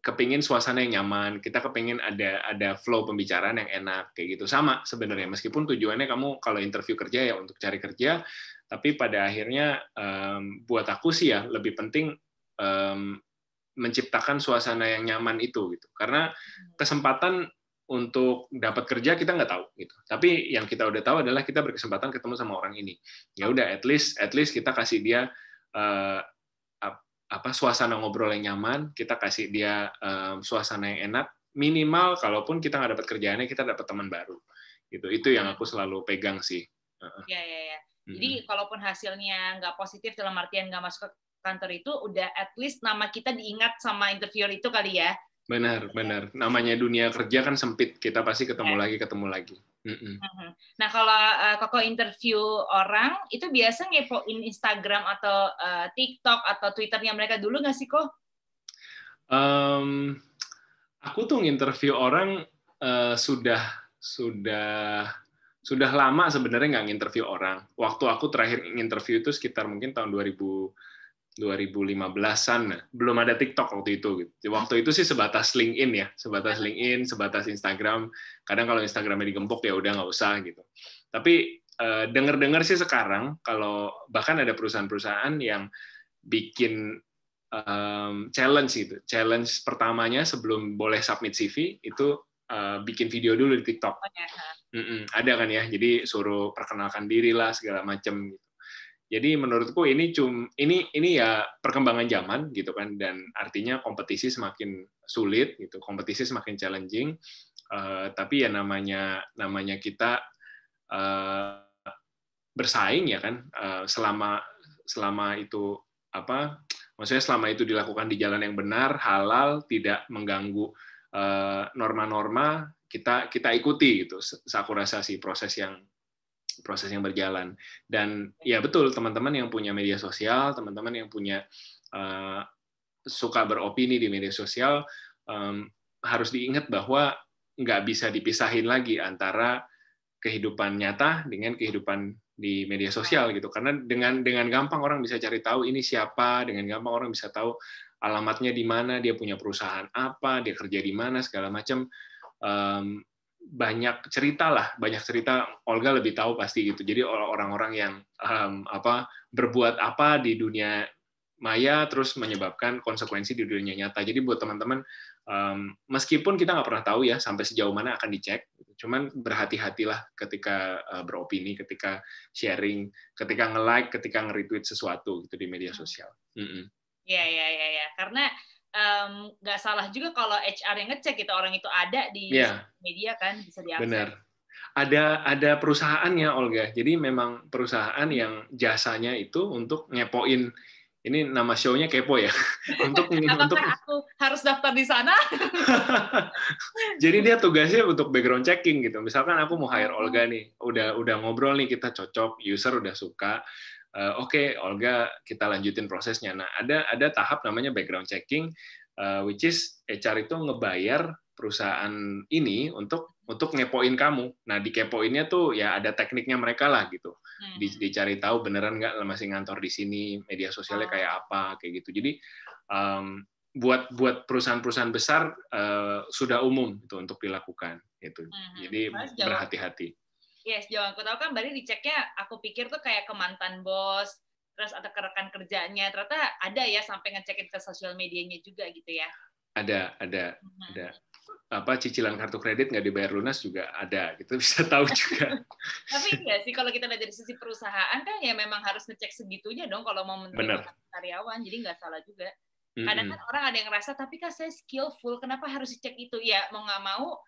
kepingin suasana yang nyaman, kita kepingin ada ada flow pembicaraan yang enak kayak gitu. Sama sebenarnya meskipun tujuannya kamu kalau interview kerja ya untuk cari kerja, tapi pada akhirnya um, buat aku sih ya lebih penting um, menciptakan suasana yang nyaman itu gitu. Karena hmm. kesempatan untuk dapat kerja kita nggak tahu gitu. Tapi yang kita udah tahu adalah kita berkesempatan ketemu sama orang ini. Ya udah at least at least kita kasih dia eh, apa suasana ngobrol yang nyaman, kita kasih dia um, suasana yang enak, minimal kalaupun kita nggak dapat kerjaannya kita dapat teman baru. Gitu. Itu yang aku selalu pegang sih. Iya, iya, iya. Jadi mm -hmm. kalaupun hasilnya nggak positif dalam artian nggak masuk ke kantor itu udah at least nama kita diingat sama interviewer itu kali ya. Benar, benar. Namanya dunia kerja kan sempit, kita pasti ketemu eh. lagi, ketemu lagi. Mm-hmm. Nah, kalau uh, Koko interview orang, itu biasa ngepoin Instagram atau uh, TikTok atau Twitternya mereka dulu nggak sih, Kok? Um, aku tuh nginterview orang uh, sudah sudah sudah lama sebenarnya nggak nginterview orang. Waktu aku terakhir nginterview itu sekitar mungkin tahun 2000 2015-an nah, belum ada TikTok waktu itu gitu. Waktu itu sih sebatas LinkedIn ya, sebatas LinkedIn, sebatas Instagram. Kadang kalau Instagramnya digembok ya udah nggak usah gitu. Tapi eh, denger dengar sih sekarang kalau bahkan ada perusahaan-perusahaan yang bikin um, challenge gitu. Challenge pertamanya sebelum boleh submit CV itu uh, bikin video dulu di TikTok. Oh, ya. Mm -mm, ada kan ya. Jadi suruh perkenalkan diri lah segala macam gitu. Jadi menurutku ini cum ini ini ya perkembangan zaman gitu kan dan artinya kompetisi semakin sulit gitu, kompetisi semakin challenging. Uh, tapi ya namanya namanya kita uh, bersaing ya kan uh, selama selama itu apa maksudnya selama itu dilakukan di jalan yang benar, halal, tidak mengganggu norma-norma uh, kita kita ikuti gitu. saya rasa sih proses yang proses yang berjalan dan ya betul teman-teman yang punya media sosial teman-teman yang punya uh, suka beropini di media sosial um, harus diingat bahwa nggak bisa dipisahin lagi antara kehidupan nyata dengan kehidupan di media sosial gitu karena dengan dengan gampang orang bisa cari tahu ini siapa dengan gampang orang bisa tahu alamatnya di mana dia punya perusahaan apa dia kerja di mana segala macam um, banyak cerita lah, banyak cerita. Olga lebih tahu pasti gitu. Jadi orang-orang yang um, apa berbuat apa di dunia maya terus menyebabkan konsekuensi di dunia nyata. Jadi buat teman-teman, um, meskipun kita nggak pernah tahu ya sampai sejauh mana akan dicek, cuman berhati-hatilah ketika uh, beropini, ketika sharing, ketika nge-like, ketika nge-retweet sesuatu gitu di media hmm. sosial. Iya, mm ya iya, iya, ya. Karena nggak um, salah juga kalau HR yang ngecek gitu orang itu ada di yeah. media kan bisa diakses. Benar. Ada ada perusahaannya Olga. Jadi memang perusahaan yang jasanya itu untuk ngepoin ini nama show-nya kepo ya. untuk Apakah untuk aku harus daftar di sana? Jadi dia tugasnya untuk background checking gitu. Misalkan aku mau hire oh. Olga nih, udah udah ngobrol nih kita cocok, user udah suka. Eh, oke okay, Olga kita lanjutin prosesnya. Nah ada ada tahap namanya background checking, uh, which is HR itu ngebayar perusahaan ini untuk untuk ngepoin kamu. Nah dikepoinnya tuh ya ada tekniknya mereka lah gitu. Hmm. Di, dicari tahu beneran nggak masih ngantor di sini, media sosialnya kayak ah. apa kayak gitu. Jadi um, buat buat perusahaan-perusahaan besar uh, sudah umum itu untuk dilakukan itu. Hmm, hmm. Jadi berhati-hati ya yes, sejauh aku tahu kan berarti diceknya aku pikir tuh kayak ke mantan bos terus atau ke rekan kerjanya ternyata ada ya sampai ngecekin ke sosial medianya juga gitu ya ada ada hmm. ada apa cicilan kartu kredit nggak dibayar lunas juga ada Gitu bisa tahu juga tapi iya sih kalau kita lihat dari sisi perusahaan kan ya memang harus ngecek segitunya dong kalau mau menerima karyawan jadi nggak salah juga kadang kan mm -hmm. orang ada yang ngerasa tapi kan saya skillful kenapa harus dicek itu ya mau nggak mau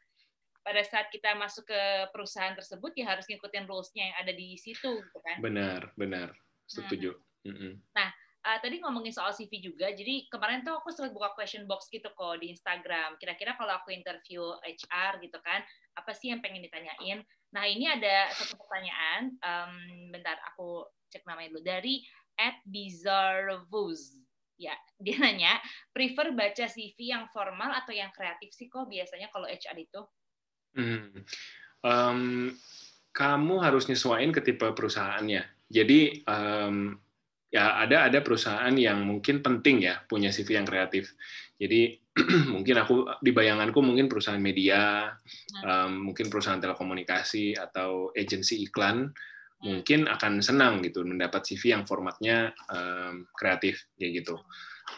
pada saat kita masuk ke perusahaan tersebut ya harus ngikutin rules-nya yang ada di situ gitu kan benar benar setuju nah, nah uh, tadi ngomongin soal CV juga jadi kemarin tuh aku sempat buka question box gitu kok di Instagram kira-kira kalau aku interview HR gitu kan apa sih yang pengen ditanyain nah ini ada satu pertanyaan um, bentar aku cek namanya dulu dari at Bizarvuz ya dia nanya prefer baca CV yang formal atau yang kreatif sih kok biasanya kalau HR itu Hmm. Um, kamu harus nyesuaiin ke tipe perusahaannya. Jadi, um, ya ada ada perusahaan yang mungkin penting ya punya CV yang kreatif. Jadi mungkin aku di bayanganku mungkin perusahaan media, um, mungkin perusahaan telekomunikasi atau agensi iklan nah. mungkin akan senang gitu mendapat CV yang formatnya um, kreatif ya gitu. Nah.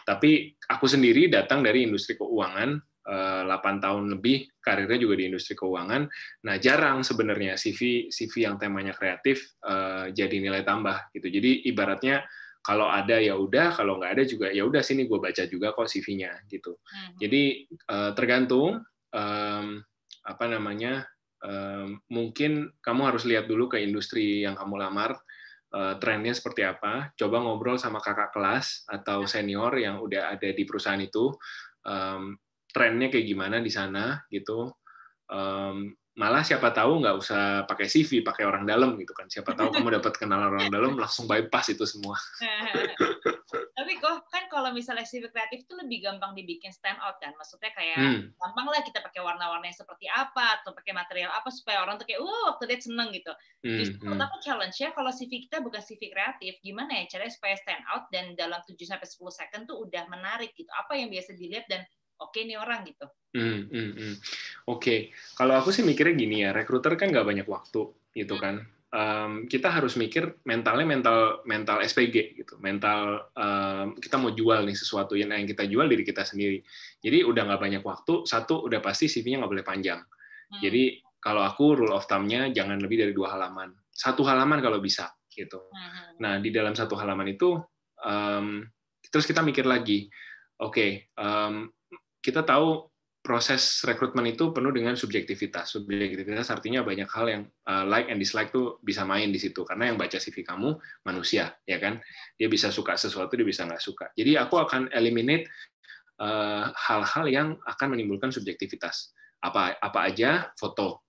Tapi aku sendiri datang dari industri keuangan 8 eh, tahun lebih karirnya juga di industri keuangan. Nah, jarang sebenarnya CV CV yang temanya kreatif eh, jadi nilai tambah gitu. Jadi ibaratnya kalau ada ya udah, kalau nggak ada juga ya udah sini gue baca juga kok CV-nya gitu. Hmm. Jadi eh, tergantung apa namanya mungkin kamu harus lihat dulu ke industri yang kamu lamar trennya seperti apa. Coba ngobrol sama kakak kelas atau ya. senior yang udah ada di perusahaan itu trennya kayak gimana di sana gitu um, malah siapa tahu nggak usah pakai CV pakai orang dalam gitu kan siapa tahu kamu dapat kenalan orang dalam langsung bypass itu semua tapi kok kan kalau misalnya CV kreatif itu lebih gampang dibikin stand out kan maksudnya kayak hmm. gampang lah kita pakai warna-warna yang seperti apa atau pakai material apa supaya orang tuh kayak wah waktu dia seneng gitu hmm. justru hmm. challenge ya kalau CV kita bukan CV kreatif gimana ya caranya supaya stand out dan dalam 7 sampai sepuluh second tuh udah menarik gitu apa yang biasa dilihat dan oke okay nih orang gitu. Hmm, hmm, hmm. Oke, okay. kalau aku sih mikirnya gini ya, rekruter kan nggak banyak waktu gitu hmm. kan. Um, kita harus mikir mentalnya mental mental SPG gitu, mental um, kita mau jual nih sesuatu yang yang kita jual diri kita sendiri. Jadi udah nggak banyak waktu. Satu udah pasti CV-nya nggak boleh panjang. Hmm. Jadi kalau aku rule of thumb-nya jangan lebih dari dua halaman. Satu halaman kalau bisa gitu. Hmm. hmm, hmm. Nah di dalam satu halaman itu um, terus kita mikir lagi, oke okay, um, kita tahu proses rekrutmen itu penuh dengan subjektivitas. Subjektivitas artinya banyak hal yang eh, like and dislike tuh bisa main di situ. Karena yang baca CV kamu manusia, ya kan? Dia bisa suka sesuatu, dia bisa nggak suka. Jadi aku akan eliminate eh, hal-hal yang akan menimbulkan subjektivitas. Apa apa aja foto.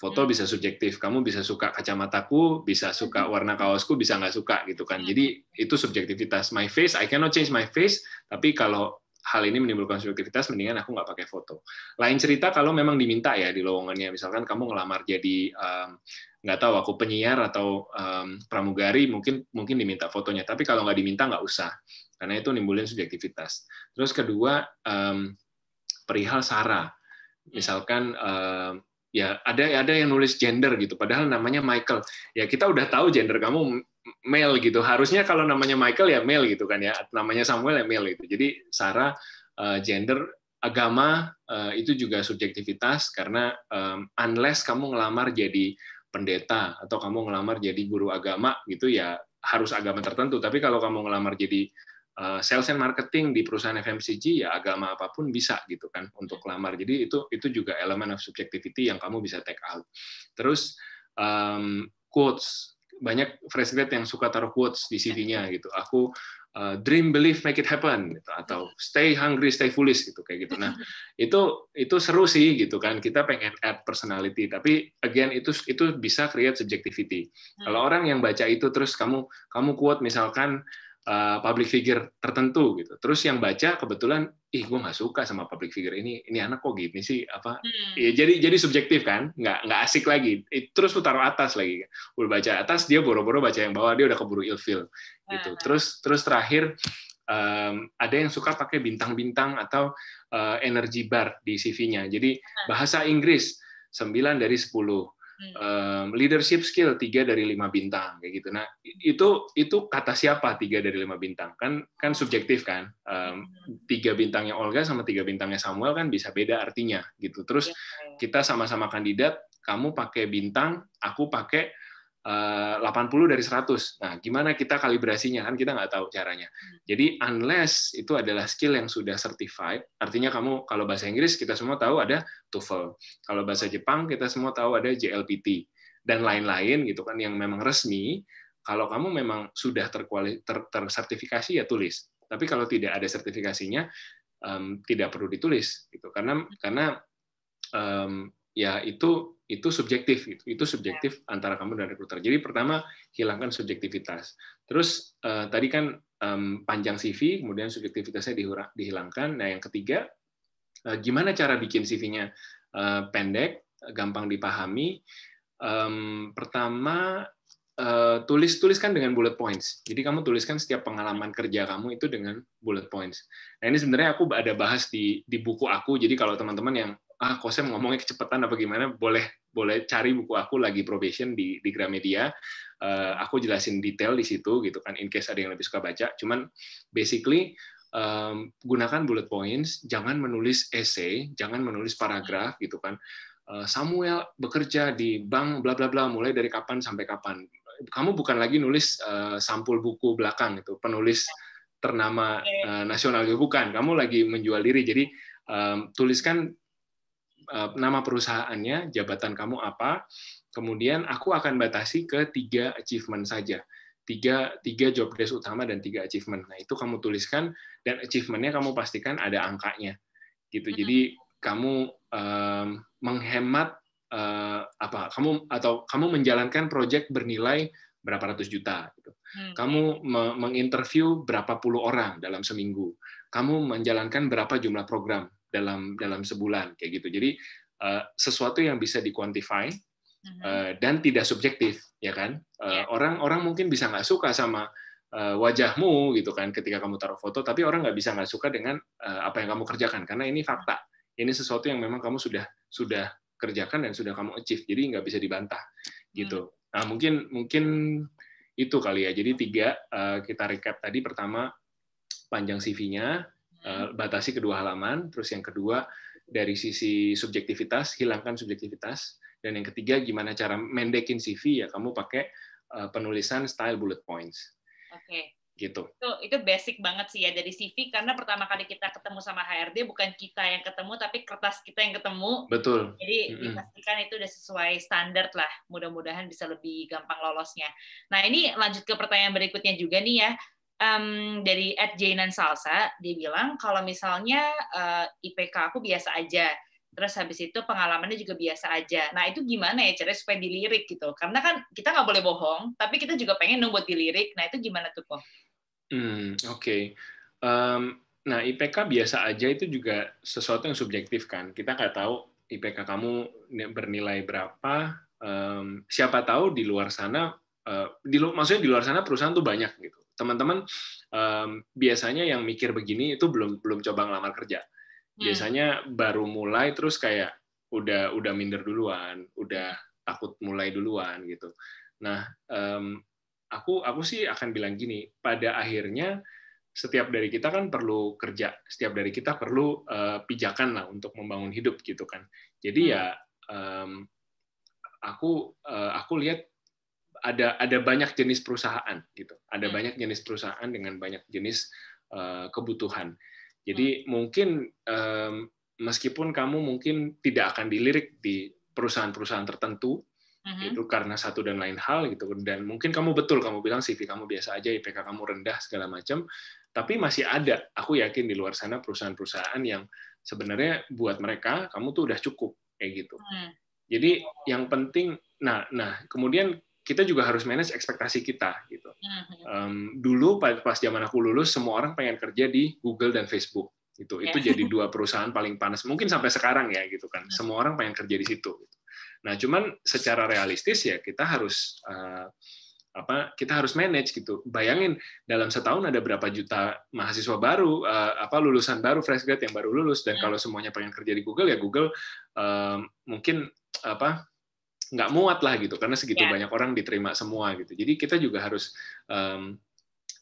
Foto hmm. bisa subjektif. Kamu bisa suka kacamataku, bisa suka hmm. warna kaosku, bisa nggak suka gitu kan. Hmm. Jadi itu subjektivitas. My face, I cannot change my face. Tapi kalau hal ini menimbulkan subjektivitas, mendingan aku nggak pakai foto. Lain cerita kalau memang diminta ya di lowongannya, misalkan kamu ngelamar jadi um, nggak tahu aku penyiar atau um, pramugari mungkin mungkin diminta fotonya, tapi kalau nggak diminta nggak usah, karena itu menimbulkan subjektivitas. Terus kedua um, perihal sara, misalkan um, ya ada ada yang nulis gender gitu padahal namanya Michael ya kita udah tahu gender kamu male gitu. Harusnya kalau namanya Michael ya male gitu kan ya, namanya Samuel ya male gitu. Jadi Sarah uh, gender agama uh, itu juga subjektivitas karena um, unless kamu ngelamar jadi pendeta atau kamu ngelamar jadi guru agama gitu ya harus agama tertentu. Tapi kalau kamu ngelamar jadi uh, sales and marketing di perusahaan FMCG ya agama apapun bisa gitu kan untuk lamar. Jadi itu itu juga elemen of subjectivity yang kamu bisa take out. Terus um, quotes banyak fresh grad yang suka taruh quotes di iya, CV-nya gitu. Aku uh, dream, believe, make it happen gitu atau stay hungry, stay foolish gitu kayak gitu. Nah, itu itu seru sih gitu kan. Kita pengen add personality, tapi again itu itu bisa create subjectivity. Hmm. Kalau orang yang baca itu terus kamu kamu quote misalkan uh, public figure tertentu gitu. Terus yang baca kebetulan ih gue nggak suka sama public figure ini ini anak kok gini sih apa hmm. ya, jadi jadi subjektif kan nggak nggak asik lagi terus lu taruh atas lagi udah baca atas dia boro-boro baca yang bawah dia udah keburu ilfil gitu nah. terus terus terakhir um, ada yang suka pakai bintang-bintang atau uh, eh, energi bar di CV-nya jadi nah. bahasa Inggris 9 dari 10 um, leadership skill tiga dari lima bintang kayak gitu. Nah itu itu kata siapa tiga dari lima bintang kan kan subjektif kan hmm. tiga bintangnya Olga sama tiga bintangnya Samuel kan bisa beda artinya gitu. Terus iya, iya. kita sama-sama kandidat, kamu pakai bintang, aku pakai 80 eh, dari 100. Nah, gimana kita kalibrasinya kan kita nggak tahu caranya. Hmm. Jadi unless itu adalah skill yang sudah certified, artinya kamu kalau bahasa Inggris kita semua tahu ada TOEFL, kalau bahasa Jepang kita semua tahu ada JLPT dan lain-lain gitu kan yang memang resmi. Kalau kamu memang sudah tersertifikasi ya tulis. Tapi kalau tidak ada sertifikasinya um, tidak perlu ditulis gitu karena karena um, ya itu itu subjektif gitu. itu itu ya. subjektif antara kamu dan rekruter jadi pertama hilangkan subjektivitas terus uh, tadi kan um, panjang CV kemudian subjektivitasnya dihilangkan nah yang ketiga uh, gimana cara bikin CV-nya uh, eh, pendek gampang dipahami um, pertama Uh, tulis tuliskan dengan bullet points. Jadi kamu tuliskan setiap pengalaman kerja kamu itu dengan bullet points. Nah ini sebenarnya aku ada bahas di di buku aku. Jadi kalau teman-teman yang ah kosem ngomongnya kecepatan apa gimana, boleh boleh cari buku aku lagi probation di di Gramedia. Uh, aku jelasin detail di situ gitu kan in case ada yang lebih suka baca. Cuman basically um, gunakan bullet points, jangan menulis essay, jangan menulis paragraf gitu kan. Uh, Samuel bekerja di bank bla bla bla mulai dari kapan sampai kapan. Kamu bukan lagi nulis uh, sampul buku belakang itu penulis ternama uh, nasional gitu, bukan. Kamu lagi menjual diri. Jadi um, tuliskan Eh, nama perusahaannya, jabatan kamu apa, kemudian aku akan batasi ke tiga achievement saja tiga, tiga job desk utama dan tiga achievement. Nah, itu kamu tuliskan dan achievementnya kamu pastikan ada angkanya. Gitu. Hmm. Jadi kamu um, menghemat uh, apa? Kamu atau kamu menjalankan project bernilai berapa ratus juta gitu. Hmm. Kamu me menginterview berapa puluh orang dalam seminggu. Kamu menjalankan berapa jumlah program dalam dalam sebulan kayak gitu. Jadi uh, sesuatu yang bisa dikuantify uh, mm-hmm. eh, dan tidak subjektif ya kan. Eh, orang-orang uh, mungkin bisa nggak suka sama uh, wajahmu gitu kan ketika kamu taruh foto, tapi orang nggak bisa nggak suka dengan uh, apa yang kamu kerjakan karena ini fakta. Ini sesuatu yang memang kamu sudah sudah kerjakan dan sudah kamu achieve. Jadi nggak bisa dibantah gitu. Mm-hmm. Nah mungkin mungkin itu kali ya. Jadi tiga uh, kita recap tadi pertama panjang CV-nya, Eh, batasi kedua halaman. Terus yang kedua dari sisi subjektivitas, hilangkan subjektivitas. Dan yang ketiga gimana cara mendekin CV ya kamu pakai eh, penulisan style bullet points. Oke. Okay. Gitu. Itu itu basic banget sih ya dari CV karena pertama kali kita ketemu sama HRD bukan kita yang ketemu tapi kertas kita yang ketemu. Betul. Jadi dipastikan itu udah sesuai standar lah. Mudah-mudahan bisa lebih gampang lolosnya. Nah, ini lanjut ke pertanyaan berikutnya juga nih ya um, dari at Jainan Salsa dia bilang kalau misalnya uh, eh, IPK aku biasa aja terus habis itu pengalamannya juga biasa aja nah itu gimana ya caranya supaya dilirik gitu karena kan kita nggak boleh bohong tapi kita juga pengen nunggu dilirik nah itu gimana tuh kok hmm, oke okay. um, nah IPK biasa aja itu juga sesuatu yang subjektif kan kita nggak tahu IPK kamu bernilai berapa um, siapa tahu di luar sana uh, di maksudnya di luar sana perusahaan tuh banyak gitu teman-teman um, biasanya yang mikir begini itu belum belum coba ngelamar kerja hmm. biasanya hmm. baru mulai terus kayak udah udah minder duluan udah takut mulai duluan gitu nah um, aku aku sih akan bilang gini pada akhirnya setiap dari kita kan perlu kerja setiap dari kita perlu uh, pijakan lah untuk membangun hidup gitu kan jadi hmm. ya um, aku uh, aku lihat ada ada banyak jenis perusahaan gitu. Ada hmm. banyak jenis perusahaan dengan banyak jenis uh, kebutuhan. Jadi hmm. mungkin um, meskipun kamu mungkin tidak akan dilirik di perusahaan-perusahaan tertentu hmm. itu karena satu dan lain hal gitu dan mungkin kamu betul kamu bilang CV kamu biasa aja IPK kamu rendah segala macam tapi masih ada aku yakin di luar sana perusahaan-perusahaan yang sebenarnya buat mereka kamu tuh udah cukup kayak gitu. Hmm. Jadi yang penting nah nah kemudian kita juga harus manage ekspektasi kita gitu. Um, dulu pas zaman aku lulus semua orang pengen kerja di Google dan Facebook gitu. Itu yeah. jadi dua perusahaan paling panas mungkin sampai sekarang ya gitu kan. Mm-hmm. Semua orang pengen kerja di situ. Gitu. Nah cuman secara realistis ya kita harus uh, apa kita harus manage gitu. Bayangin dalam setahun ada berapa juta mahasiswa baru uh, apa lulusan baru fresh grad yang baru lulus dan yeah. Mm-hmm. kalau semuanya pengen kerja di Google ya Google uh, mungkin apa nggak muat lah gitu karena segitu yeah. banyak orang diterima semua gitu jadi kita juga harus um,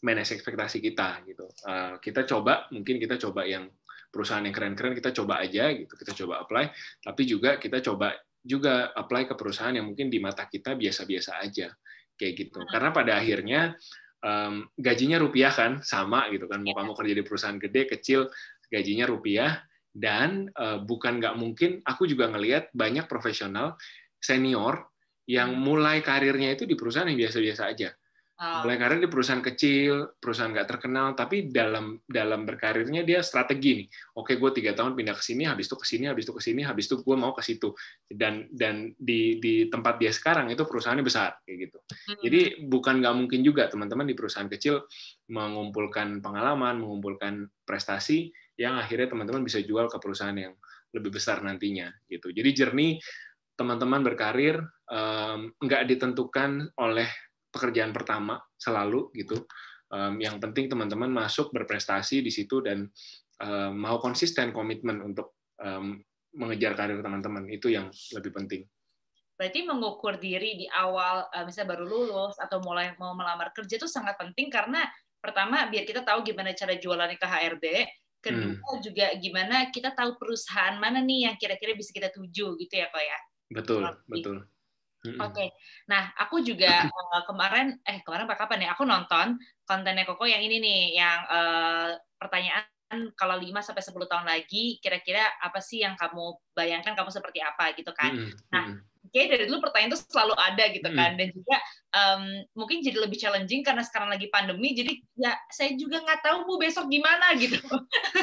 manage ekspektasi kita gitu uh, kita coba mungkin kita coba yang perusahaan yang keren-keren kita coba aja gitu kita coba apply tapi juga kita coba juga apply ke perusahaan yang mungkin di mata kita biasa-biasa aja kayak gitu hmm. karena pada akhirnya um, gajinya rupiah kan sama gitu kan mau iya. kamu kerja di perusahaan gede kecil gajinya rupiah dan uh, bukan nggak mungkin aku juga ngelihat banyak profesional senior yang hmm. mulai karirnya itu di perusahaan yang biasa-biasa aja. Oh. Mulai karir di perusahaan kecil, perusahaan nggak terkenal, tapi dalam dalam berkarirnya dia strategi nih. Oke, gue tiga tahun pindah ke sini, habis itu ke sini, habis itu ke sini, habis itu gue mau ke situ. Dan dan di di tempat dia sekarang itu perusahaannya besar kayak gitu. Hmm. Jadi bukan nggak mungkin juga teman-teman di perusahaan kecil mengumpulkan pengalaman, mengumpulkan prestasi yang akhirnya teman-teman bisa jual ke perusahaan yang lebih besar nantinya gitu. Jadi jernih teman-teman berkarir um, nggak ditentukan oleh pekerjaan pertama selalu gitu. Um, yang penting teman-teman masuk berprestasi di situ dan um, mau konsisten komitmen untuk um, mengejar karir teman-teman itu yang lebih penting. Berarti mengukur diri di awal eh, misalnya baru lulus atau mulai mau melamar kerja itu sangat penting karena pertama biar kita tahu gimana cara jualan ke HRD, kedua hmm. juga gimana kita tahu perusahaan mana nih yang kira-kira bisa kita tuju gitu ya kok ya. Betul, betul. Oke, okay. nah aku juga uh, kemarin, eh kemarin apa kapan ya? Aku nonton kontennya Koko yang ini nih, yang uh, pertanyaan kalau 5 sampai 10 tahun lagi kira-kira apa sih yang kamu bayangkan kamu seperti apa gitu kan. Mm -hmm. Nah, kayak dari dulu pertanyaan tuh selalu ada gitu kan hmm. dan juga um, mungkin jadi lebih challenging karena sekarang lagi pandemi jadi ya saya juga nggak tahu bu besok gimana gitu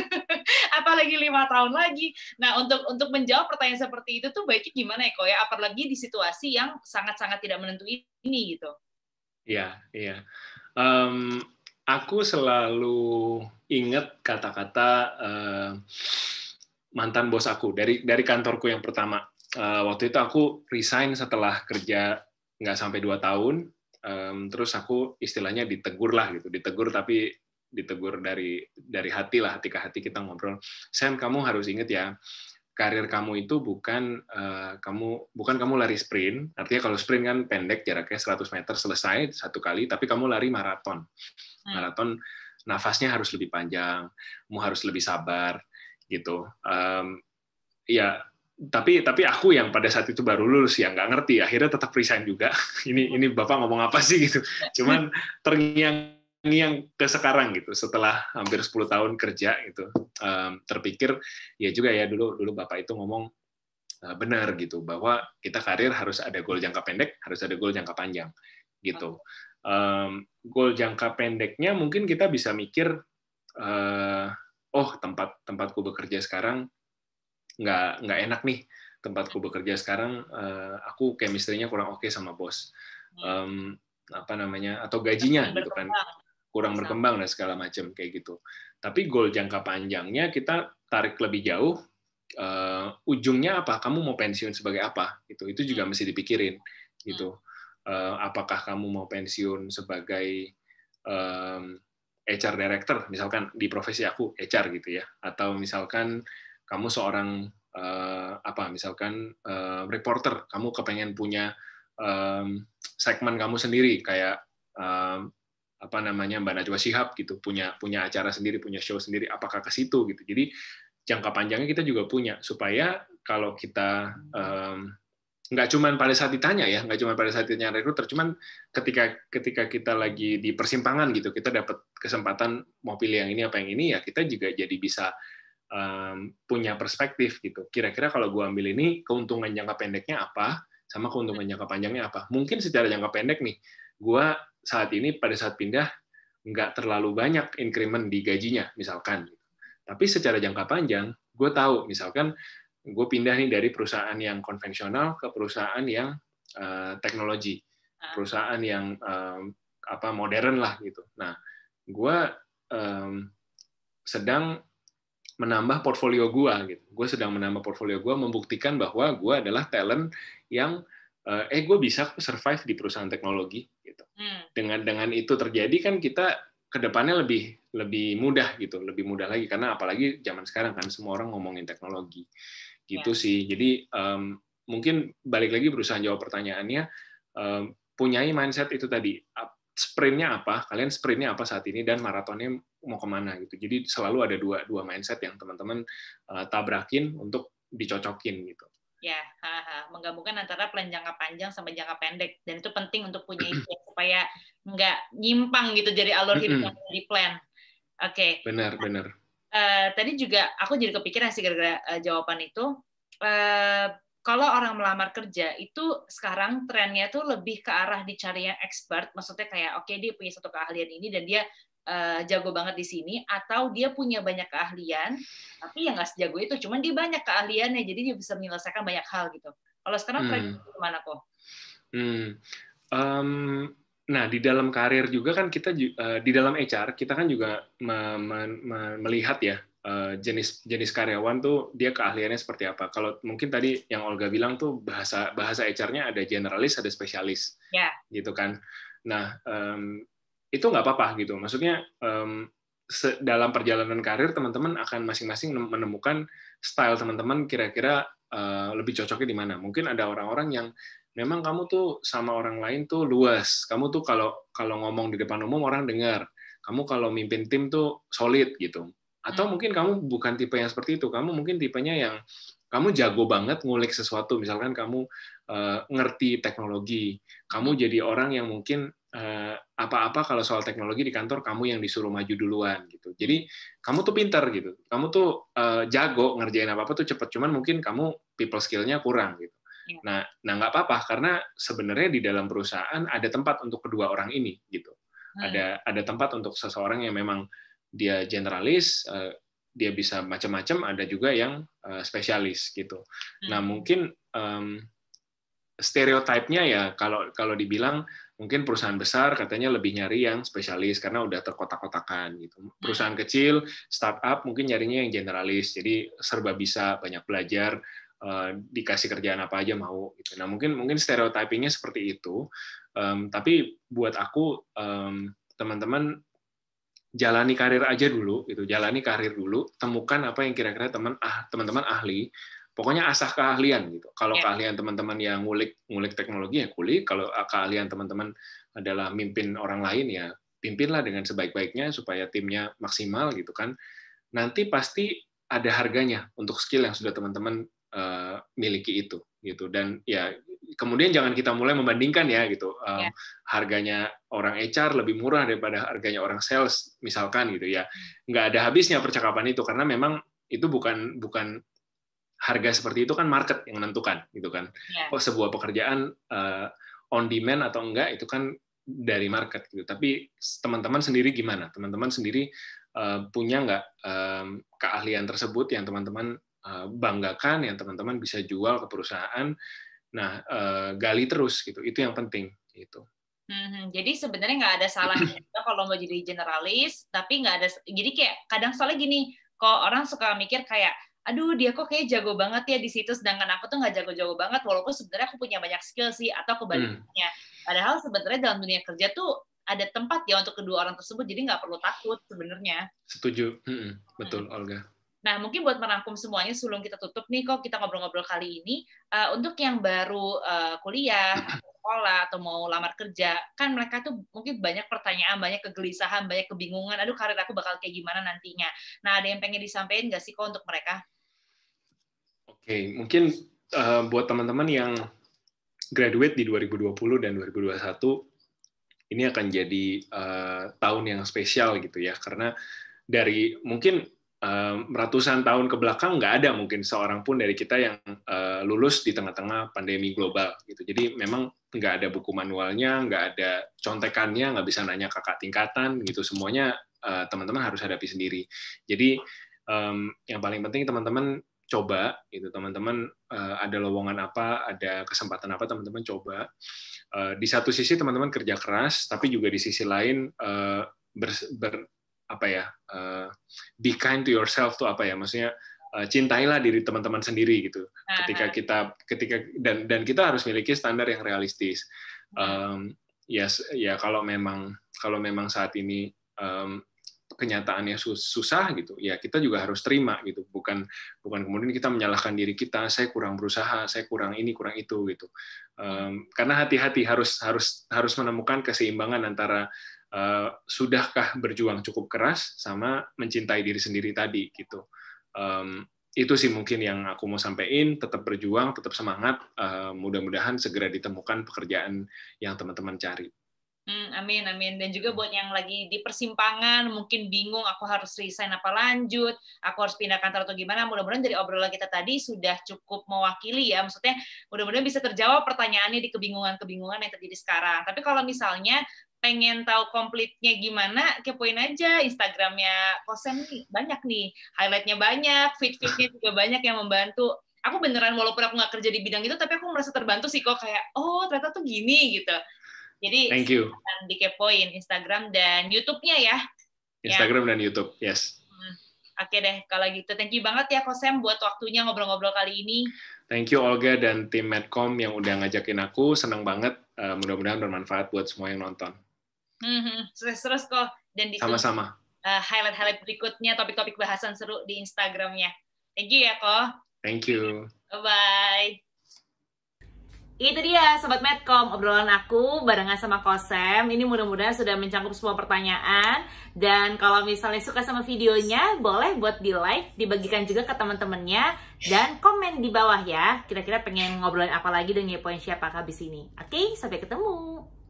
apalagi lima tahun lagi nah untuk untuk menjawab pertanyaan seperti itu tuh baiknya gimana ya kok ya apalagi di situasi yang sangat sangat tidak menentu ini gitu iya iya um, aku selalu ingat kata-kata uh, mantan bos aku dari dari kantorku yang pertama uh, waktu itu aku resign setelah kerja nggak sampai dua tahun um, terus aku istilahnya ditegur lah gitu ditegur tapi ditegur dari dari hati lah hati ke hati kita ngobrol Sam kamu harus inget ya karir kamu itu bukan uh, kamu bukan kamu lari sprint artinya kalau sprint kan pendek jaraknya 100 meter selesai satu kali tapi kamu lari maraton hmm. maraton nafasnya harus lebih panjang kamu harus lebih sabar gitu um, ya tapi tapi aku yang pada saat itu baru lulus yang nggak ngerti akhirnya tetap resign juga ini ini bapak ngomong apa sih gitu cuman terngiang-ngiang ke sekarang gitu setelah hampir 10 tahun kerja gitu um, terpikir ya juga ya dulu dulu bapak itu ngomong uh, benar gitu bahwa kita karir harus ada goal jangka pendek harus ada goal jangka panjang gitu um, goal jangka pendeknya mungkin kita bisa mikir uh, oh tempat tempatku bekerja sekarang nggak nggak enak nih tempatku bekerja sekarang uh, aku chemistry-nya kurang oke okay sama bos um, apa namanya atau gajinya gitu kan kurang berkembang dan segala macam kayak gitu tapi goal jangka panjangnya kita tarik lebih jauh uh, ujungnya apa kamu mau pensiun sebagai apa gitu itu juga hmm. mesti dipikirin gitu uh, apakah kamu mau pensiun sebagai um, HR director misalkan di profesi aku HR gitu ya atau misalkan kamu seorang uh, apa misalkan uh, reporter kamu kepengen punya um, segmen kamu sendiri kayak um, apa namanya mbak Najwa Sihab gitu punya punya acara sendiri punya show sendiri apakah ke situ gitu jadi jangka panjangnya kita juga punya supaya kalau kita um, nggak cuma pada saat ditanya ya nggak cuma pada saat ditanya rekruter cuman ketika ketika kita lagi di persimpangan gitu kita dapat kesempatan mau pilih yang ini apa yang ini ya kita juga jadi bisa um, punya perspektif gitu. Kira-kira kalau gue ambil ini keuntungan jangka pendeknya apa, sama keuntungan hmm. jangka panjangnya apa. Mungkin secara jangka pendek nih, gue saat ini pada saat pindah nggak terlalu banyak increment di gajinya misalkan. Gitu. Tapi secara jangka panjang, gue tahu misalkan gue pindah nih dari perusahaan yang konvensional ke perusahaan yang uh, teknologi, ah. perusahaan yang um, apa modern lah gitu. Nah, gue um, sedang menambah portfolio gue gitu gue sedang menambah portfolio gue membuktikan bahwa gue adalah talent yang eh, eh gue bisa survive di perusahaan teknologi gitu hmm. dengan dengan itu terjadi kan kita kedepannya lebih lebih mudah gitu lebih mudah lagi karena apalagi zaman sekarang kan semua orang ngomongin teknologi gitu yeah. sih jadi um, mungkin balik lagi berusaha jawab pertanyaannya um, punyai mindset itu tadi sprintnya apa kalian sprintnya apa saat ini dan maratonnya mau kemana gitu. Jadi selalu ada dua dua mindset yang teman-teman uh, tabrakin untuk dicocokin gitu. Ya, ha, menggabungkan antara plan jangka panjang sama jangka pendek dan itu penting untuk punya itu supaya nggak nyimpang gitu dari alur hidup yang di plan. Oke. Okay. Benar, benar. Uh, tadi juga aku jadi kepikiran sih gara-gara uh, jawaban itu. Uh, kalau orang melamar kerja itu sekarang trennya tuh lebih ke arah dicari yang expert, maksudnya kayak oke okay, dia punya satu keahlian ini dan dia uh, jago banget di sini atau dia punya banyak keahlian tapi yang nggak sejago itu cuman dia banyak keahliannya jadi dia bisa menyelesaikan banyak hal gitu kalau sekarang hmm. gimana kok hmm. um, nah di dalam karir juga kan kita uh, di dalam HR kita kan juga me me me melihat ya eh, jenis jenis karyawan tuh dia keahliannya seperti apa kalau mungkin tadi yang Olga bilang tuh bahasa bahasa HR-nya ada generalis ada spesialis yeah. gitu kan nah um, itu nggak apa-apa gitu. Maksudnya um, dalam perjalanan karir teman-teman akan masing-masing menemukan style teman-teman kira-kira uh, lebih cocoknya di mana. Mungkin ada orang-orang yang memang kamu tuh sama orang lain tuh luas. Kamu tuh kalau kalau ngomong di depan umum orang dengar. Kamu kalau mimpin tim tuh solid gitu. Atau hmm. mungkin kamu bukan tipe yang seperti itu. Kamu mungkin tipenya yang kamu jago banget ngulik sesuatu misalkan kamu uh, ngerti teknologi kamu jadi orang yang mungkin Eh, apa-apa kalau soal teknologi di kantor kamu yang disuruh maju duluan gitu. Jadi kamu tuh pinter gitu, kamu tuh eh, jago ngerjain apa apa tuh cepet, cuman mungkin kamu people skillnya kurang gitu. Ya. Nah, nah nggak apa-apa karena sebenarnya di dalam perusahaan ada tempat untuk kedua orang ini gitu. Hmm. Ada ada tempat untuk seseorang yang memang dia generalis, eh, dia bisa macam-macam, ada juga yang spesialis gitu. Nah, hmm. Nah mungkin um, stereotipnya ya kalau kalau dibilang mungkin perusahaan besar katanya lebih nyari yang spesialis karena udah terkotak-kotakan gitu. Hmm. Perusahaan kecil, startup mungkin nyarinya yang generalis. Jadi serba bisa, banyak belajar, eh, dikasih kerjaan apa aja mau gitu. Nah, mungkin mungkin stereotypingnya seperti itu. Um, tapi buat aku teman teman-teman jalani karir aja dulu gitu. Jalani karir dulu, temukan apa yang kira-kira teman ah, teman-teman ahli pokoknya asah keahlian gitu. Kalau yeah. keahlian teman-teman yang ngulik ngulik teknologi ya kulik, kalau ah, keahlian teman-teman adalah mimpin orang lain ya pimpinlah dengan sebaik-baiknya supaya timnya maksimal gitu kan. Nanti pasti ada harganya untuk skill yang sudah teman-teman uh, miliki itu gitu dan ya kemudian jangan kita mulai membandingkan ya gitu um, eh, yeah. harganya orang HR lebih murah daripada harganya orang sales misalkan gitu ya nggak ada habisnya percakapan itu karena memang itu bukan bukan harga seperti itu kan market yang menentukan gitu kan yeah. oh, sebuah pekerjaan uh, on demand atau enggak itu kan dari market gitu tapi teman-teman sendiri gimana teman-teman sendiri uh, punya enggak um, keahlian tersebut yang teman-teman uh, banggakan yang teman-teman bisa jual ke perusahaan nah uh, gali terus gitu itu yang penting itu. Hmm, jadi sebenarnya nggak ada salahnya kalau mau jadi generalis, tapi nggak ada. Jadi kayak kadang soalnya gini, Kok orang suka mikir kayak aduh dia kok kayak jago banget ya di situ sedangkan aku tuh nggak jago-jago banget walaupun sebenarnya aku punya banyak skill sih atau kebalikannya hmm. padahal sebenarnya dalam dunia kerja tuh ada tempat ya untuk kedua orang tersebut jadi nggak perlu takut sebenarnya setuju hmm. betul Olga Nah, mungkin buat merangkum semuanya sebelum kita tutup nih kok kita ngobrol-ngobrol kali ini uh, untuk yang baru uh, kuliah sekolah atau mau lamar kerja, kan mereka tuh mungkin banyak pertanyaan, banyak kegelisahan, banyak kebingungan, aduh karir aku bakal kayak gimana nantinya. Nah, ada yang pengen disampaikan nggak sih kok untuk mereka? okay, mungkin uh, buat teman-teman yang graduate di 2020 dan 2021 ini akan jadi uh, tahun yang spesial gitu ya karena dari mungkin um, ratusan tahun ke belakang nggak ada mungkin seorang pun dari kita yang uh, lulus di tengah-tengah pandemi global gitu. Jadi memang nggak ada buku manualnya, nggak ada contekannya, nggak bisa nanya kakak tingkatan gitu. Semuanya teman-teman uh, harus hadapi sendiri. Jadi um, yang paling penting teman-teman coba gitu teman-teman uh, ada lowongan apa ada kesempatan apa teman-teman coba uh, di satu sisi teman-teman kerja keras tapi juga di sisi lain uh, eh, ber, ber apa ya uh, be kind to yourself tuh apa ya maksudnya cintailah diri teman-teman sendiri gitu ah, ketika ah. kita ketika dan dan kita harus memiliki standar yang realistis um, ya yes, ya kalau memang kalau memang saat ini um, kenyataannya susah gitu ya kita juga harus terima gitu bukan bukan kemudian kita menyalahkan diri kita saya kurang berusaha saya kurang ini kurang itu gitu um, karena hati-hati harus harus harus menemukan keseimbangan antara uh, sudahkah berjuang cukup keras sama mencintai diri sendiri tadi gitu um, itu sih mungkin yang aku mau sampaikan tetap berjuang tetap semangat uh, mudah-mudahan segera ditemukan pekerjaan yang teman-teman cari Hmm, amin, amin. Dan juga hmm. buat yang lagi di persimpangan, mungkin bingung aku harus resign apa lanjut, aku harus pindah kantor atau gimana, mudah-mudahan dari obrolan kita tadi sudah cukup mewakili ya. Maksudnya mudah-mudahan bisa terjawab pertanyaannya di kebingungan-kebingungan yang terjadi sekarang. Tapi kalau misalnya pengen tahu komplitnya gimana, kepoin aja Instagramnya Kosen nih, banyak nih, highlightnya banyak, fit-fitnya juga banyak yang membantu. Aku beneran walaupun aku nggak kerja di bidang itu, tapi aku merasa terbantu sih kok kayak, oh ternyata tuh gini gitu. Jadi Thank you. dikepoin Instagram dan YouTube-nya ya. Instagram ya. dan YouTube, yes. Hmm. Oke deh, kalau gitu thank you banget ya Kosem buat waktunya ngobrol-ngobrol kali ini. Thank you Olga dan tim Medcom yang udah ngajakin aku, senang banget. Uh, Mudah-mudahan bermanfaat buat semua yang nonton. Hmm, terus-terus kok. Dan di Sama-sama. Uh, highlight-highlight berikutnya, topik-topik bahasan seru di Instagramnya. Thank you ya, Ko. Thank you. Bye-bye. Itu dia Sobat Medcom, obrolan aku barengan sama Kosem Ini mudah-mudahan sudah mencangkup semua pertanyaan Dan kalau misalnya suka sama videonya, boleh buat di like, dibagikan juga ke teman-temannya Dan komen di bawah ya, kira-kira pengen ngobrolin apa lagi dan ngepoin siapa habis ini Oke, sampai ketemu